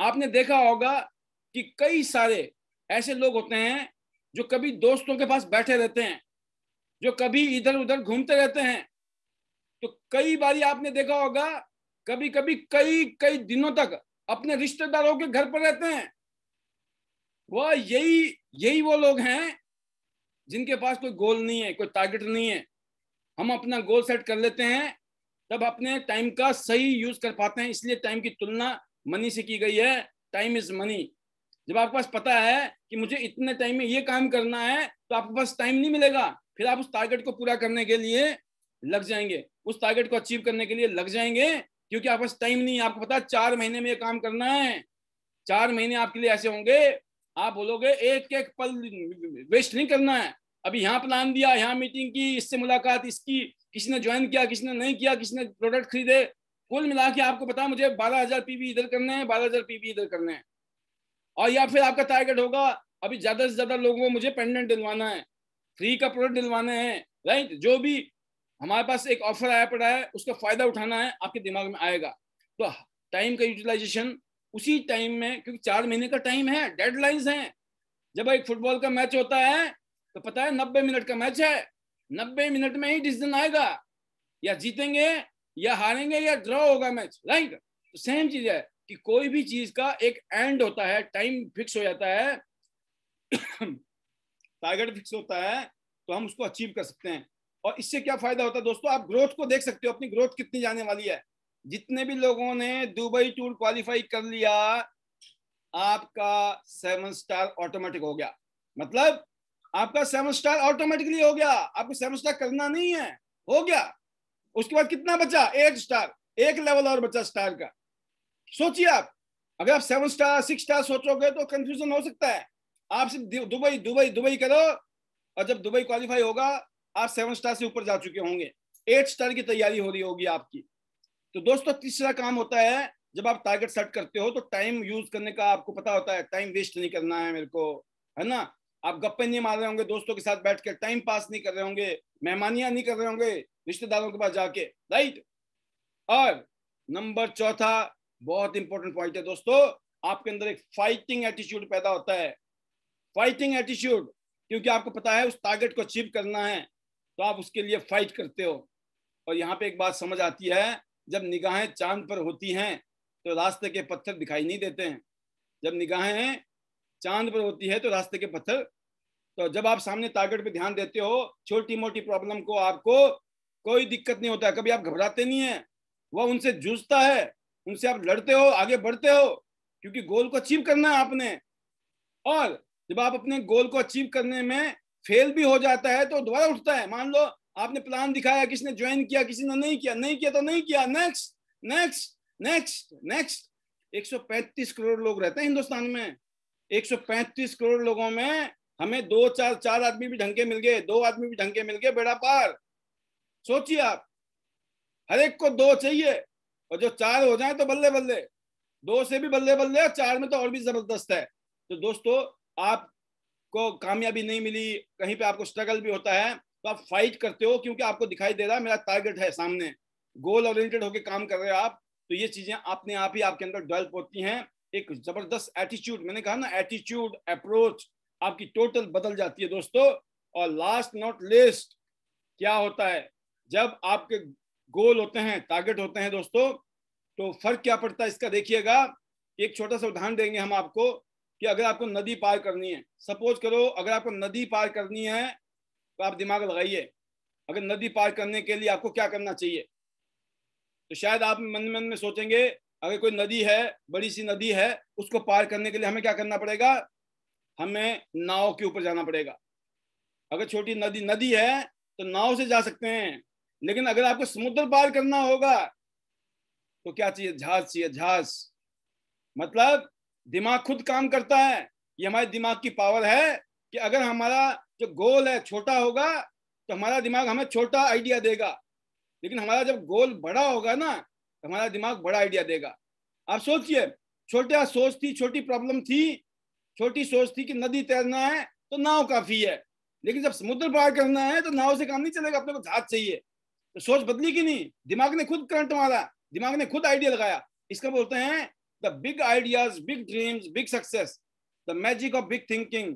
आपने देखा होगा कि कई सारे ऐसे लोग होते हैं जो कभी दोस्तों के पास बैठे रहते हैं जो कभी इधर उधर घूमते रहते हैं तो कई बारी आपने देखा होगा कभी कभी कई कई दिनों तक अपने रिश्तेदारों के घर पर रहते हैं वह यही यही वो लोग हैं जिनके पास कोई गोल नहीं है कोई टारगेट नहीं है हम अपना गोल सेट कर लेते हैं तब अपने टाइम का सही यूज कर पाते हैं इसलिए टाइम की तुलना मनी से की गई है टाइम इज मनी जब आपके पास पता है कि मुझे इतने टाइम में ये काम करना है तो आपके पास टाइम नहीं मिलेगा फिर आप उस टारगेट को पूरा करने के लिए लग जाएंगे उस टारगेट को अचीव करने के लिए लग जाएंगे क्योंकि आपके पास टाइम नहीं है आपको पता है चार महीने में ये काम करना है चार महीने आपके लिए ऐसे होंगे आप बोलोगे एक एक पल वेस्ट नहीं करना है अभी यहाँ प्लान दिया यहाँ मीटिंग की इससे मुलाकात इसकी किसी ने ज्वाइन किया किसी ने नहीं किया किसी ने प्रोडक्ट खरीदे कुल मिला के आपको बता मुझे बारह हजार पीबी इधर करने हैं बारह हजार पीबी इधर करने हैं और या फिर आपका टारगेट होगा अभी ज्यादा से ज्यादा लोगों को मुझे पेंडेंट दिलवाना है फ्री का प्रोडक्ट दिलवाना है राइट जो भी हमारे पास एक ऑफर आया पड़ा है उसका फायदा उठाना है आपके दिमाग में आएगा तो टाइम का यूटिलाइजेशन उसी टाइम में क्योंकि चार महीने का टाइम है डेडलाइंस हैं जब एक फुटबॉल का मैच होता है तो पता है नब्बे मिनट का मैच है नब्बे मिनट में ही डिसीजन आएगा या जीतेंगे या हारेंगे या ड्रॉ होगा मैच राइट तो सेम चीज है कि कोई भी चीज का एक एंड होता है टाइम फिक्स हो जाता है टारगेट फिक्स होता है तो हम उसको अचीव कर सकते हैं और इससे क्या फायदा होता है दोस्तों आप ग्रोथ को देख सकते हो अपनी ग्रोथ कितनी जाने वाली है जितने भी लोगों ने दुबई टूर क्वालिफाई कर लिया आपका सेवन स्टार ऑटोमेटिक हो गया मतलब आपका सेवन स्टार ऑटोमेटिकली हो गया आपको सेवन स्टार करना नहीं है हो गया उसके बाद कितना बचा एट स्टार एक लेवल और बचा स्टार का सोचिए आप अगर आप सेवन स्टार सिक्स स्टार सोचोगे तो कंफ्यूजन हो सकता है आप सिर्फ दुबई दुबई दुबई करो और जब दुबई क्वालिफाई होगा आप सेवन स्टार से ऊपर जा चुके होंगे एट स्टार की तैयारी हो रही होगी आपकी तो दोस्तों तीसरा काम होता है जब आप टारगेट सेट करते हो तो टाइम यूज करने का आपको पता होता है टाइम वेस्ट नहीं करना है मेरे को है ना आप गप्पे नहीं मार रहे होंगे दोस्तों के साथ बैठ कर टाइम पास नहीं कर रहे होंगे मेहमानियां नहीं कर रहे होंगे रिश्तेदारों के पास जाके राइट और नंबर चौथा बहुत इंपॉर्टेंट पॉइंट है दोस्तों आपके अंदर एक फाइटिंग एटीट्यूड पैदा होता है फाइटिंग एटीट्यूड क्योंकि आपको पता है उस टारगेट को अचीव करना है तो आप उसके लिए फाइट करते हो और यहाँ पे एक बात समझ आती है जब निगाहें चांद पर होती हैं तो रास्ते के पत्थर दिखाई नहीं देते हैं जब निगाहें चांद पर होती है तो रास्ते के पत्थर तो जब आप सामने टारगेट पे ध्यान देते हो छोटी मोटी प्रॉब्लम को आपको कोई दिक्कत नहीं होता है कभी आप घबराते नहीं है वह उनसे जूझता है उनसे आप लड़ते हो आगे बढ़ते हो क्योंकि गोल को अचीव करना है आपने और जब आप अपने गोल को अचीव करने में फेल भी हो जाता है तो दोबारा उठता है मान लो आपने प्लान दिखाया किसने ज्वाइन किया किसी ने नहीं किया नहीं किया तो नहीं किया next next next next 135 crore लोग रहते हैं हिंदुस्तान में 135 करोड़ लोगों में हमें दो चार चार आदमी भी ढंग के मिल गए दो आदमी भी ढंग के मिल गए बेड़ा पार सोचिए आप हर एक को दो चाहिए और जो चार हो जाए तो बल्ले बल्ले दो से भी बल्ले बल्ले और चार में तो और भी जबरदस्त है तो दोस्तों आपको कामयाबी नहीं मिली कहीं पे आपको स्ट्रगल भी होता है तो आप फाइट करते हो क्योंकि आपको दिखाई दे रहा है मेरा टारगेट है सामने गोल ओरिएंटेड होकर काम कर रहे हो आप तो ये चीजें अपने आप ही आपके अंदर डेवलप होती हैं एक जबरदस्त एटीट्यूड मैंने कहा ना एटीट्यूड अप्रोच आपकी टोटल बदल जाती है दोस्तों और लास्ट नॉट लेस्ट क्या होता है जब आपके गोल होते हैं टारगेट होते हैं दोस्तों तो फर्क क्या पड़ता है इसका देखिएगा एक छोटा सा उदाहरण देंगे हम आपको कि अगर आपको नदी पार करनी है सपोज करो अगर आपको नदी पार करनी है तो आप दिमाग लगाइए अगर नदी पार करने के लिए आपको क्या करना चाहिए तो शायद आप मन मन में सोचेंगे अगर कोई नदी है बड़ी सी नदी है उसको पार करने के लिए हमें क्या करना पड़ेगा हमें नाव के ऊपर जाना पड़ेगा अगर छोटी नदी नदी है तो नाव से जा सकते हैं लेकिन अगर आपको समुद्र पार करना होगा तो क्या चाहिए जहाज चाहिए जहाज मतलब दिमाग खुद काम करता है ये हमारे दिमाग की पावर है कि अगर हमारा जो गोल है छोटा होगा तो हमारा दिमाग हमें छोटा आइडिया देगा लेकिन हमारा जब गोल बड़ा होगा ना तो हमारा दिमाग बड़ा आइडिया देगा आप सोचिए छोटा सोच थी छोटी प्रॉब्लम थी छोटी सोच थी कि नदी तैरना है तो नाव काफी है लेकिन जब समुद्र पार करना है तो नाव से काम नहीं चलेगा अपने को जहाज चाहिए तो सोच बदली कि नहीं दिमाग ने खुद करंट मारा दिमाग ने खुद आइडिया लगाया इसका बोलते हैं the big ideas big dreams big success the magic of big thinking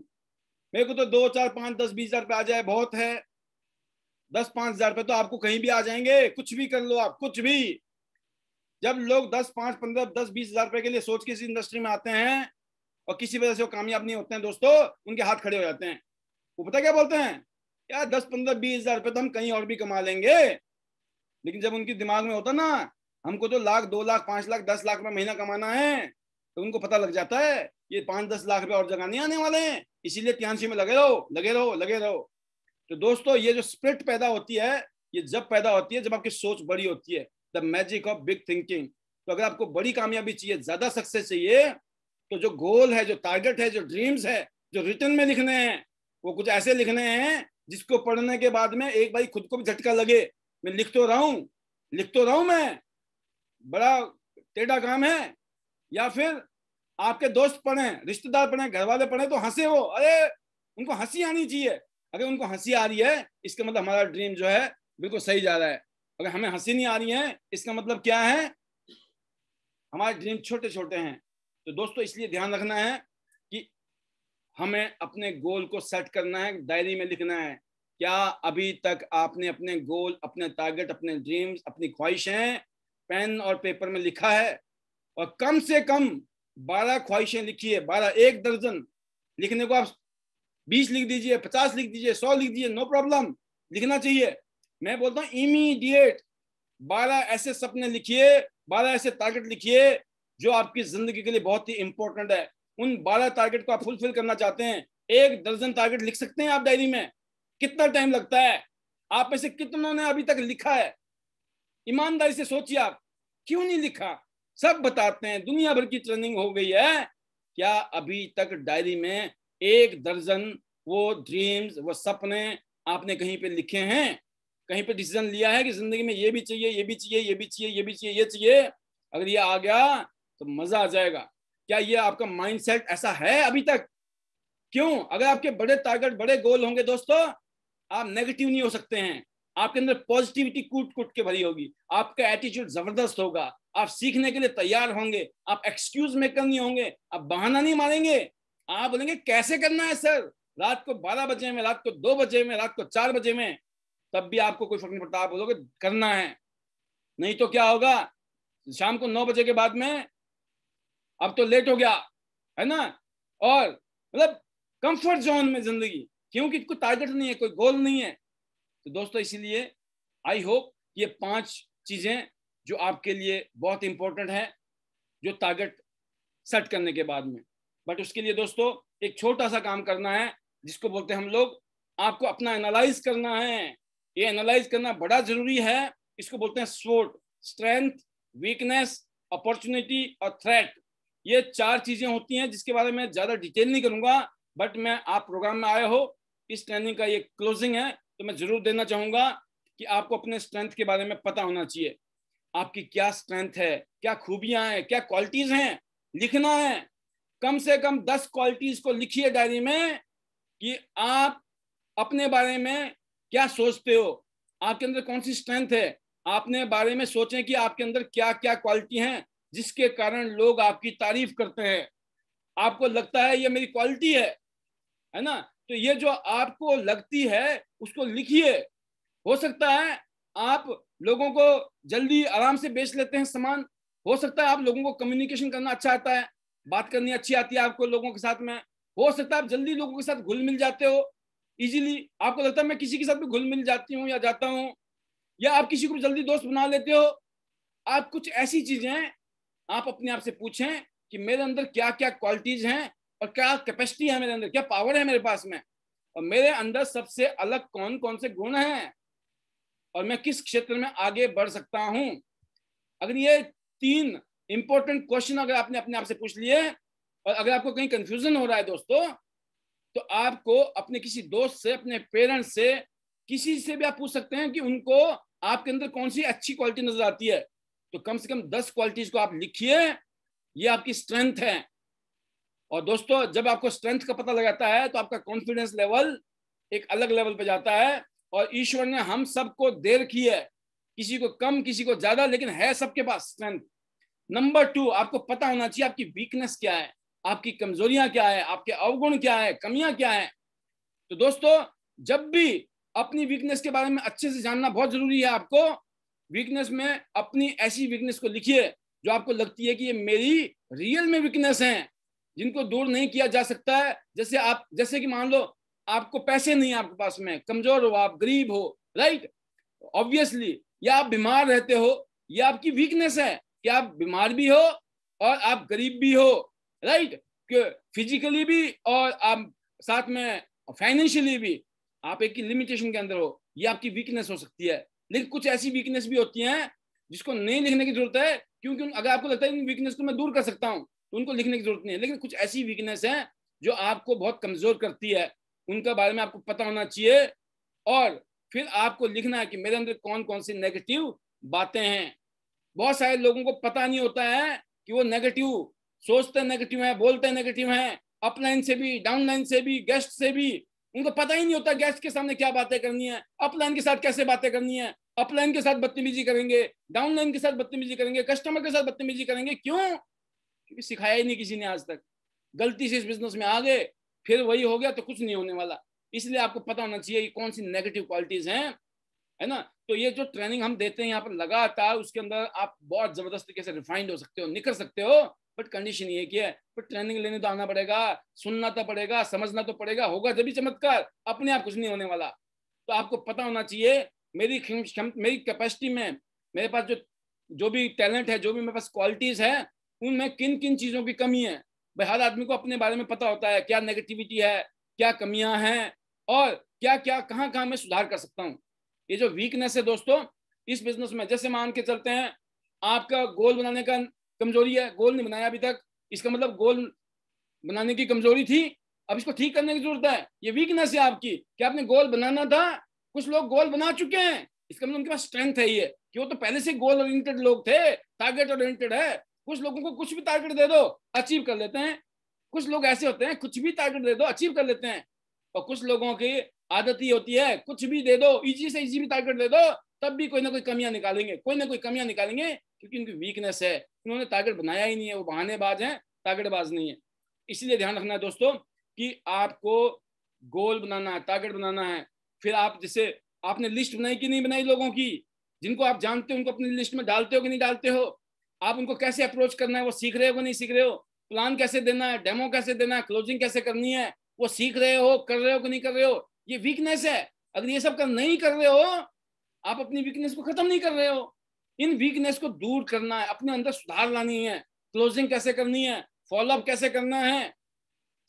मेरे को तो दो चार पांच दस बीस हजार रुपये आ जाए बहुत है दस पांच हजार रुपये तो आपको कहीं भी आ जाएंगे कुछ भी कर लो आप कुछ भी जब लोग दस पांच पंद्रह दस बीस हजार रुपए के लिए सोच के इस इंडस्ट्री में आते हैं और किसी वजह से वो कामयाब नहीं होते हैं दोस्तों उनके हाथ खड़े हो जाते हैं वो पता क्या बोलते हैं यार दस पंद्रह बीस हजार रुपये तो हम कहीं और भी कमा लेंगे लेकिन जब उनके दिमाग में होता ना हमको तो लाख दो लाख पांच लाख दस लाख रुपये महीना कमाना है तो उनको पता लग जाता है ये पांच दस लाख रुपये और जगह नहीं आने वाले हैं इसीलिए त्यानसी में लगे रहो लगे रहो लगे रहो तो दोस्तों ये जो स्प्रिट पैदा होती है ये जब पैदा होती है जब आपकी सोच बड़ी होती है the magic of big thinking तो अगर आपको बड़ी कामयाबी चाहिए ज्यादा सक्सेस चाहिए तो जो गोल है जो टारगेट है जो ड्रीम्स है जो रिटर्न में लिखने हैं वो कुछ ऐसे लिखने हैं जिसको पढ़ने के बाद में एक बार खुद को भी झटका लगे मैं लिख तो रहा हूं लिख तो रहा हूं मैं बड़ा टेढ़ा काम है या फिर आपके दोस्त पढ़े रिश्तेदार पढ़े घर वाले पढ़े तो हंसे वो अरे उनको हंसी आनी चाहिए अगर उनको हंसी आ रही है इसका मतलब हमारा ड्रीम जो है बिल्कुल सही जा रहा है अगर हमें हंसी नहीं आ रही है इसका मतलब क्या है हमारे ड्रीम छोटे छोटे हैं तो दोस्तों इसलिए ध्यान रखना है कि हमें अपने गोल को सेट करना है डायरी में लिखना है क्या अभी तक आपने अपने गोल अपने टारगेट अपने ड्रीम्स अपनी ख्वाहिशें पेन और पेपर में लिखा है और कम से कम बारह ख्वाहिशें लिखी है बारह एक दर्जन लिखने को आप बीस लिख दीजिए पचास लिख दीजिए सौ लिख दीजिए नो प्रॉब्लम लिखना चाहिए मैं बोलता हूँ इमीडिएट बारह ऐसे सपने लिखिए बारह ऐसे टारगेट लिखिए जो आपकी जिंदगी के लिए बहुत ही इंपॉर्टेंट है उन बारह टारगेट को आप फुलफिल करना चाहते हैं एक दर्जन टारगेट लिख सकते हैं आप डायरी में कितना टाइम लगता है आप में से कितनों ने अभी तक लिखा है ईमानदारी से सोचिए आप क्यों नहीं लिखा सब बताते हैं दुनिया भर की ट्रेनिंग हो गई है क्या अभी तक डायरी में एक दर्जन वो ड्रीम्स वो सपने आपने कहीं पे लिखे हैं कहीं पे डिसीजन लिया है कि जिंदगी में ये भी चाहिए ये भी चाहिए ये भी चाहिए ये भी चाहिए ये चाहिए अगर ये आ गया तो मजा आ जाएगा क्या ये आपका माइंडसेट ऐसा है अभी तक क्यों अगर आपके बड़े टारगेट बड़े गोल होंगे दोस्तों आप नेगेटिव नहीं हो सकते हैं आपके अंदर पॉजिटिविटी कूट कूट के भरी होगी आपका एटीट्यूड जबरदस्त होगा आप सीखने के लिए तैयार होंगे आप एक्सक्यूज मेकर नहीं होंगे आप बहाना नहीं मारेंगे आप बोलेंगे कैसे करना है सर रात को बारह बजे में रात को दो बजे में रात को चार बजे में तब भी आपको कोई फर्क नहीं पड़ता आप बोलोगे करना है नहीं तो क्या होगा शाम को नौ बजे के बाद में अब तो लेट हो गया है ना और मतलब कंफर्ट जोन में जिंदगी क्योंकि कोई टारगेट नहीं है कोई गोल नहीं है तो दोस्तों इसीलिए आई होप ये पांच चीजें जो आपके लिए बहुत इंपॉर्टेंट है जो टारगेट सेट करने के बाद में बट उसके लिए दोस्तों एक छोटा सा काम करना है जिसको बोलते हैं हम लोग आपको अपना एनालाइज करना है ये एनालाइज करना बड़ा जरूरी है इसको बोलते हैं स्वोट स्ट्रेंथ वीकनेस अपॉर्चुनिटी और थ्रेट ये चार चीजें होती हैं जिसके बारे में ज्यादा डिटेल नहीं करूंगा बट मैं आप प्रोग्राम में आए हो इस ट्रेनिंग का ये क्लोजिंग है तो मैं जरूर देना चाहूंगा कि आपको अपने स्ट्रेंथ के बारे में पता होना चाहिए आपकी क्या स्ट्रेंथ है क्या खूबियां हैं क्या क्वालिटीज हैं लिखना है कम से कम दस क्वालिटीज को लिखिए डायरी में कि आप अपने बारे में क्या सोचते हो आपके अंदर कौन सी स्ट्रेंथ है आपने बारे में सोचें कि आपके अंदर क्या क्या क्वालिटी हैं जिसके कारण लोग आपकी तारीफ करते हैं आपको लगता है ये मेरी क्वालिटी है है ना तो ये जो आपको लगती है उसको लिखिए हो सकता है आप लोगों को जल्दी आराम से बेच लेते हैं सामान हो सकता है आप लोगों को कम्युनिकेशन करना अच्छा आता है बात करनी अच्छी आती है आपको लोगों के साथ में हो सकता है आप जल्दी लोगों के साथ घुल मिल जाते हो इजीली आपको लगता है मैं किसी के साथ भी घुल मिल जाती हूँ या जाता हूँ या आप किसी को जल्दी दोस्त बना लेते हो आप कुछ ऐसी चीजें आप अपने आप से पूछें कि मेरे अंदर क्या क्या क्वालिटीज हैं और क्या कैपेसिटी है मेरे अंदर क्या पावर है मेरे पास में और मेरे अंदर सबसे अलग कौन कौन से गुण हैं और मैं किस क्षेत्र में आगे बढ़ सकता हूं अगर ये तीन इंपॉर्टेंट क्वेश्चन अगर आपने अपने आप से पूछ लिए और अगर आपको कहीं कंफ्यूजन हो रहा है दोस्तों तो आपको अपने किसी दोस्त से अपने पेरेंट्स से किसी से भी आप पूछ सकते हैं कि उनको आपके अंदर कौन सी अच्छी क्वालिटी नजर आती है तो कम से कम दस क्वालिटीज को आप लिखिए ये आपकी स्ट्रेंथ है और दोस्तों जब आपको स्ट्रेंथ का पता लगाता है तो आपका कॉन्फिडेंस लेवल एक अलग लेवल पे जाता है और ईश्वर ने हम सबको देर की है किसी को कम किसी को ज्यादा लेकिन है सबके पास स्ट्रेंथ नंबर टू आपको पता होना चाहिए आपकी वीकनेस क्या है आपकी कमजोरियां क्या है आपके अवगुण क्या है कमियां क्या है तो दोस्तों जब भी अपनी वीकनेस के बारे में अच्छे से जानना बहुत जरूरी है आपको वीकनेस में अपनी ऐसी वीकनेस को लिखिए जो आपको लगती है कि ये मेरी रियल में वीकनेस है जिनको दूर नहीं किया जा सकता है जैसे आप जैसे कि मान लो आपको पैसे नहीं आपके पास में कमजोर हो आप गरीब हो राइट ऑब्वियसली या आप बीमार रहते हो या आपकी वीकनेस है कि आप बीमार भी हो और आप गरीब भी हो राइट फिजिकली भी और आप साथ में फाइनेंशियली भी आप एक लिमिटेशन के अंदर हो ये आपकी वीकनेस हो सकती है लेकिन कुछ ऐसी वीकनेस भी होती हैं जिसको नहीं लिखने की जरूरत है क्योंकि अगर आपको लगता है वीकनेस को मैं दूर कर सकता हूँ तो उनको लिखने की जरूरत नहीं है लेकिन कुछ ऐसी वीकनेस है जो आपको बहुत कमजोर करती है उनका बारे में आपको पता होना चाहिए और फिर आपको लिखना है कि मेरे अंदर कौन कौन सी नेगेटिव बातें हैं बहुत सारे लोगों को पता नहीं होता है कि वो नेगेटिव सोचते नेगेटिव है बोलते नेगेटिव है अपलाइन से भी डाउनलाइन से भी गेस्ट से भी उनको पता ही नहीं होता गेस्ट के सामने क्या बातें करनी है अपलाइन के साथ कैसे बातें करनी है अपलाइन के साथ बदतमीजी करेंगे डाउनलाइन के साथ बदतमीजी करेंगे कस्टमर के साथ बदतमीजी करेंगे क्यों क्योंकि सिखाया ही नहीं किसी ने आज तक गलती से इस बिजनेस में आ गए फिर वही हो गया तो कुछ नहीं होने वाला इसलिए आपको पता होना चाहिए कि कौन सी नेगेटिव क्वालिटीज हैं है ना तो ये जो ट्रेनिंग हम देते हैं यहाँ पर लगातार उसके अंदर आप बहुत जबरदस्त तरीके से रिफाइंड हो सकते हो निकल सकते हो बट कंडीशन ये की है पर ट्रेनिंग लेने तो आना पड़ेगा सुनना तो पड़ेगा समझना तो पड़ेगा होगा जब भी चमत्कार अपने आप कुछ नहीं होने वाला तो आपको पता होना चाहिए मेरी मेरी कैपेसिटी में मेरे पास जो जो भी टैलेंट है जो भी मेरे पास क्वालिटीज है उनमें किन किन चीज़ों की कमी है भाई हर आदमी को अपने बारे में पता होता है क्या नेगेटिविटी है क्या कमियां हैं और क्या क्या कहाँ कहाँ मैं सुधार कर सकता हूँ ये जो वीकनेस है दोस्तों इस बिजनेस में जैसे मान के चलते हैं आपका गोल बनाने का कमजोरी है गोल नहीं बनाया अभी तक इसका मतलब गोल बनाने की कमजोरी थी अब इसको ठीक करने की जरूरत है ये वीकनेस है आपकी कि आपने गोल बनाना था कुछ लोग गोल बना चुके हैं इसका मतलब उनके पास स्ट्रेंथ है ये कि वो तो पहले से गोल ओरिएंटेड लोग थे टारगेट ओरिएंटेड है कुछ लोगों को कुछ भी टारगेट दे दो अचीव कर लेते हैं कुछ लोग ऐसे होते हैं कुछ भी टारगेट दे दो अचीव कर लेते हैं और कुछ लोगों की आदत ही होती है कुछ भी दे दो इजी से इजी भी टारगेट दे दो तब भी कोई ना कोई कमियां निकालेंगे कोई ना कोई कमियां निकालेंगे क्योंकि उनकी वीकनेस है उन्होंने टारगेट बनाया ही नहीं है वो बहानेबाज हैं टारगेटबाज नहीं है इसीलिए ध्यान रखना है दोस्तों कि आपको गोल बनाना है टारगेट बनाना है फिर आप जैसे आपने लिस्ट बनाई कि नहीं बनाई लोगों की जिनको आप जानते हो उनको अपनी लिस्ट में डालते हो कि नहीं डालते हो आप उनको कैसे अप्रोच करना है वो सीख रहे हो नहीं सीख रहे हो प्लान कैसे देना है डेमो कैसे देना है क्लोजिंग कैसे करनी है वो सीख रहे हो कर रहे हो कि नहीं कर रहे हो ये वीकनेस है अगर ये सब कर नहीं कर रहे हो आप अपनी वीकनेस को खत्म नहीं कर रहे हो इन वीकनेस को दूर करना है अपने अंदर सुधार लानी है क्लोजिंग कैसे करनी है फॉलोअप कैसे करना है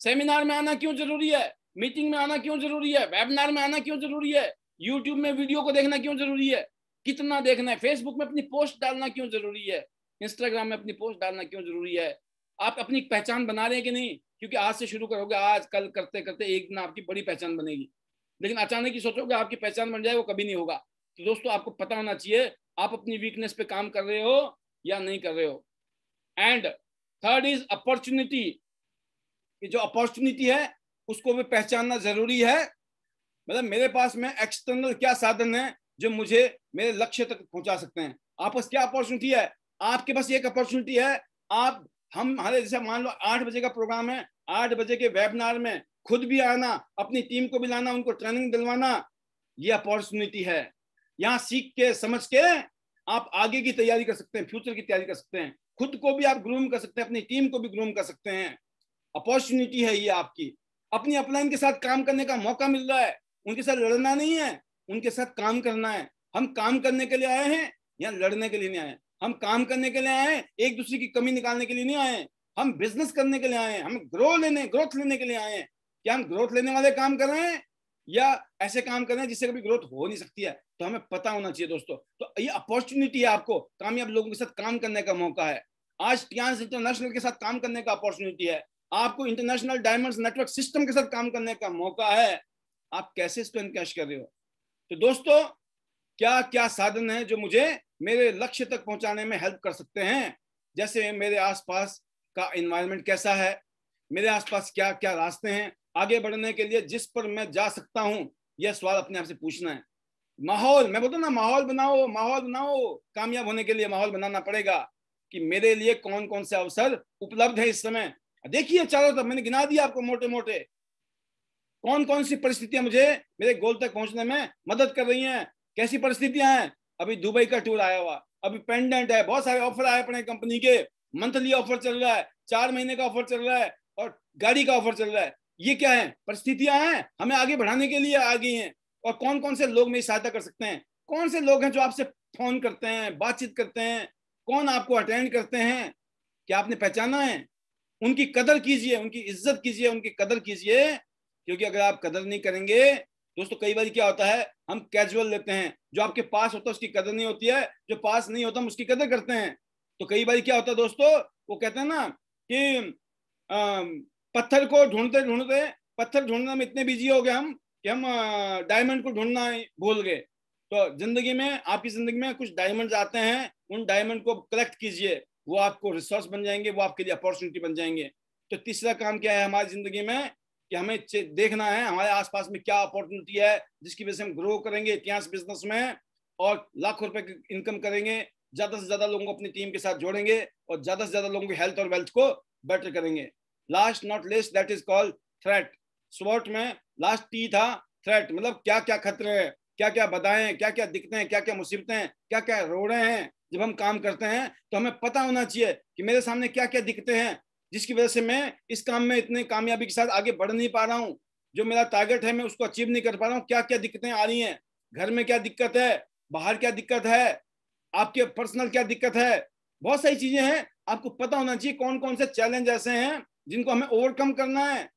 सेमिनार में आना क्यों जरूरी है मीटिंग में आना क्यों जरूरी है वेबिनार में आना क्यों जरूरी है यूट्यूब में वीडियो को देखना क्यों जरूरी है कितना देखना है फेसबुक में अपनी पोस्ट डालना क्यों जरूरी है इंस्टाग्राम में अपनी पोस्ट डालना क्यों जरूरी है आप अपनी पहचान बना रहे हैं कि नहीं क्योंकि आज से शुरू करोगे आज कल करते करते एक दिन आपकी बड़ी पहचान बनेगी लेकिन अचानक ही सोचोगे आपकी पहचान बन जाए वो कभी नहीं होगा तो दोस्तों आपको पता होना चाहिए आप अपनी वीकनेस पे काम कर रहे हो या नहीं कर रहे हो एंड थर्ड इज अपॉर्चुनिटी कि जो अपॉर्चुनिटी है उसको भी पहचानना जरूरी है मतलब मेरे पास में एक्सटर्नल क्या साधन है जो मुझे मेरे लक्ष्य तक पहुंचा सकते हैं आपस क्या अपॉर्चुनिटी है आपके पास एक अपॉर्चुनिटी है आप हम हमारे जैसे मान लो आठ बजे का प्रोग्राम है आठ बजे के वेबिनार में खुद भी आना अपनी टीम को भी लाना उनको ट्रेनिंग दिलवाना ये अपॉर्चुनिटी है यहाँ सीख के समझ के आप आगे की तैयारी कर सकते हैं फ्यूचर की तैयारी कर सकते हैं खुद को भी आप ग्रूम कर सकते हैं अपनी टीम को भी ग्रूम कर सकते हैं अपॉर्चुनिटी है ये आपकी अपनी अपलाइन के साथ काम करने का मौका मिल रहा है उनके साथ लड़ना नहीं है उनके साथ काम करना है हम काम करने के लिए आए हैं या लड़ने के लिए नहीं आए हम काम करने के लिए आए एक दूसरे की कमी निकालने के लिए नहीं आए हम बिजनेस करने के लिए आए हम ग्रो लेने ग्रोथ लेने के लिए आए क्या हम ग्रोथ लेने वाले काम कर रहे हैं या ऐसे काम कर रहे हैं जिससे कभी ग्रोथ हो नहीं सकती है तो हमें पता होना चाहिए दोस्तों तो ये अपॉर्चुनिटी है आपको कामयाब लोगों के साथ काम करने का मौका है आज टियांस इंटरनेशनल के साथ काम करने का अपॉर्चुनिटी है आपको इंटरनेशनल डायमंड नेटवर्क सिस्टम के साथ काम करने का मौका है आप कैसे इसको इनकैश कर रहे हो तो दोस्तों क्या क्या साधन है जो मुझे मेरे लक्ष्य तक पहुंचाने में हेल्प कर सकते हैं जैसे मेरे आसपास का इन्वायरमेंट कैसा है मेरे आसपास क्या क्या रास्ते हैं आगे बढ़ने के लिए जिस पर मैं जा सकता हूँ यह सवाल अपने आप से पूछना है माहौल मैं बोलता ना माहौल बनाओ माहौल बनाओ कामयाब होने के लिए माहौल बनाना पड़ेगा कि मेरे लिए कौन कौन से अवसर उपलब्ध है इस समय देखिए चारों तरफ मैंने गिना दिया आपको मोटे मोटे कौन कौन सी परिस्थितियां मुझे मेरे गोल तक पहुंचने में मदद कर रही हैं कैसी परिस्थितियां हैं अभी दुबई का टूर आया हुआ अभी पेंडेंट है बहुत सारे ऑफर आए अपने कंपनी के मंथली ऑफर चल रहा है चार महीने का ऑफर चल रहा है और गाड़ी का ऑफर चल रहा है ये क्या है परिस्थितियां हैं हमें आगे बढ़ाने के लिए आ गई हैं और कौन कौन से लोग मेरी सहायता कर सकते हैं कौन से लोग हैं जो आपसे फोन करते हैं बातचीत करते हैं कौन आपको अटेंड करते हैं क्या आपने पहचाना है उनकी कदर कीजिए उनकी इज्जत कीजिए उनकी कदर कीजिए क्योंकि अगर आप कदर नहीं करेंगे दोस्तों कई बार क्या होता है हम कैजुअल लेते हैं जो आपके पास होता है उसकी कदर नहीं होती है जो पास नहीं होता हम उसकी कदर करते हैं तो कई बार क्या होता है दोस्तों वो कहते हैं ना कि पत्थर को ढूंढते ढूंढते पत्थर ढूंढने में इतने बिजी हो गए हम कि हम डायमंड को ढूंढना भूल गए तो जिंदगी में आपकी जिंदगी में कुछ डायमंड आते हैं उन डायमंड को कलेक्ट कीजिए वो आपको रिसोर्स बन जाएंगे वो आपके लिए अपॉर्चुनिटी बन जाएंगे तो तीसरा काम क्या है हमारी जिंदगी में कि हमें देखना है हमारे आसपास में क्या अपॉर्चुनिटी है जिसकी वजह से हम ग्रो करेंगे इतिहास बिजनेस में और लाखों रुपए की इनकम करेंगे ज्यादा से ज्यादा लोगों को अपनी टीम के साथ जोड़ेंगे और ज्यादा से ज्यादा लोगों की हेल्थ और वेल्थ को बेटर करेंगे last not least that is called threat स्वॉट में लास्ट टी था थ्रेट मतलब क्या क्या खतरे हैं क्या क्या बधाएं क्या क्या दिखते हैं क्या क्या मुसीबतें हैं क्या क्या रोड़े हैं जब हम काम करते हैं तो हमें पता होना चाहिए कि मेरे सामने क्या क्या दिक्कतें हैं जिसकी वजह से मैं इस काम में इतने कामयाबी के साथ आगे बढ़ नहीं पा रहा हूँ जो मेरा टारगेट है मैं उसको अचीव नहीं कर पा रहा हूँ क्या क्या दिक्कतें आ रही हैं घर में क्या दिक्कत है बाहर क्या दिक्कत है आपके पर्सनल क्या दिक्कत है बहुत सारी चीजें हैं आपको पता होना चाहिए कौन कौन से चैलेंज ऐसे हैं जिनको हमें ओवरकम करना है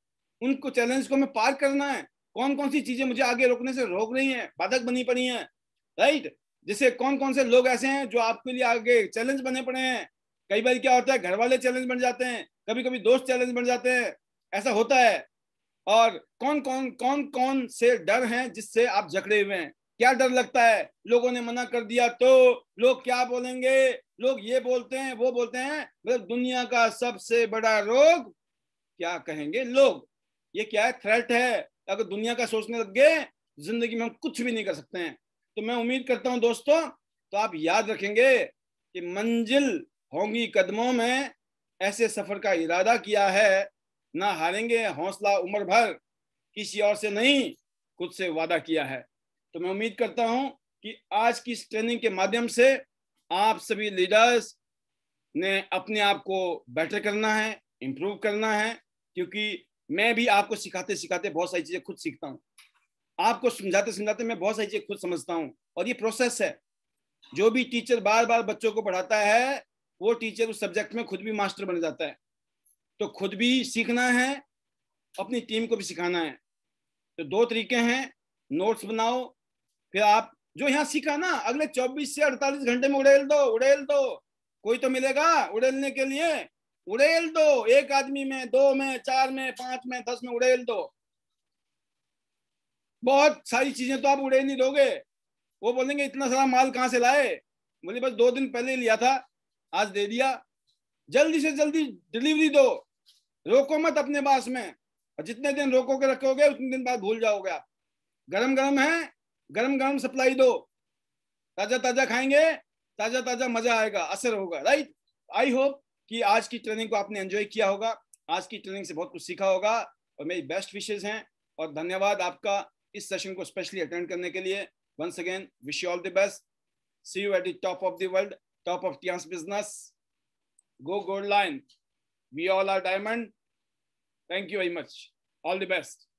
उनको चैलेंज को हमें पार करना है कौन कौन सी चीजें मुझे आगे रोकने से रोक रही हैं बाधक बनी पड़ी हैं राइट जैसे कौन कौन से लोग ऐसे हैं जो आपके लिए आगे चैलेंज बने पड़े हैं कई बार क्या होता है घर वाले चैलेंज बन जाते हैं कभी कभी दोस्त चैलेंज बन जाते हैं ऐसा होता है और कौन कौन कौन कौन से डर हैं जिससे आप जकड़े हुए हैं क्या डर लगता है लोगों ने मना कर दिया तो लोग क्या बोलेंगे लोग ये बोलते हैं वो बोलते हैं मतलब दुनिया का सबसे बड़ा रोग क्या कहेंगे लोग ये क्या है थ्रेट है अगर दुनिया का सोचने लग गए जिंदगी में हम कुछ भी नहीं कर सकते हैं तो मैं उम्मीद करता हूं दोस्तों तो आप याद रखेंगे कि मंजिल होंगी कदमों में ऐसे सफर का इरादा किया है ना हारेंगे हौसला उम्र भर किसी और से नहीं खुद से वादा किया है तो मैं उम्मीद करता हूं कि आज की इस ट्रेनिंग के माध्यम से आप सभी लीडर्स ने अपने आप को बेटर करना है इम्प्रूव करना है क्योंकि मैं भी आपको सिखाते सिखाते बहुत सारी चीज़ें खुद सीखता हूँ आपको समझाते समझाते मैं बहुत सारी चीज़ें खुद समझता हूँ और ये प्रोसेस है जो भी टीचर बार बार बच्चों को पढ़ाता है वो टीचर उस सब्जेक्ट में खुद भी मास्टर बन जाता है तो खुद भी सीखना है अपनी टीम को भी सिखाना है तो दो तरीके हैं नोट्स बनाओ फिर आप जो यहाँ सीखा ना अगले 24 से 48 घंटे में उड़ेल दो उड़ेल दो कोई तो मिलेगा उड़ेलने के लिए उड़ेल दो एक आदमी में दो में चार में पांच में दस में उड़ेल दो बहुत सारी चीजें तो आप उड़े नहीं दोगे वो बोलेंगे इतना सारा माल कहाँ से लाए बोले बस दो दिन पहले लिया था आज दे दिया जल्दी से जल्दी डिलीवरी दो रोको मत अपने पास में और जितने दिन रोको के रखोगे उतने दिन बाद भूल जाओगे आप गरम गरम है गरम गरम सप्लाई दो ताजा ताजा खाएंगे ताजा ताजा मजा आएगा असर होगा राइट आई होप कि आज की ट्रेनिंग को आपने एंजॉय किया होगा आज की ट्रेनिंग से बहुत कुछ सीखा होगा और मेरी बेस्ट विशेष हैं और धन्यवाद आपका इस सेशन को स्पेशली अटेंड करने के लिए once again wish you all the best see you at the top of the world top of Tian's business. Go gold line. We all are diamond. Thank you very much. All the best.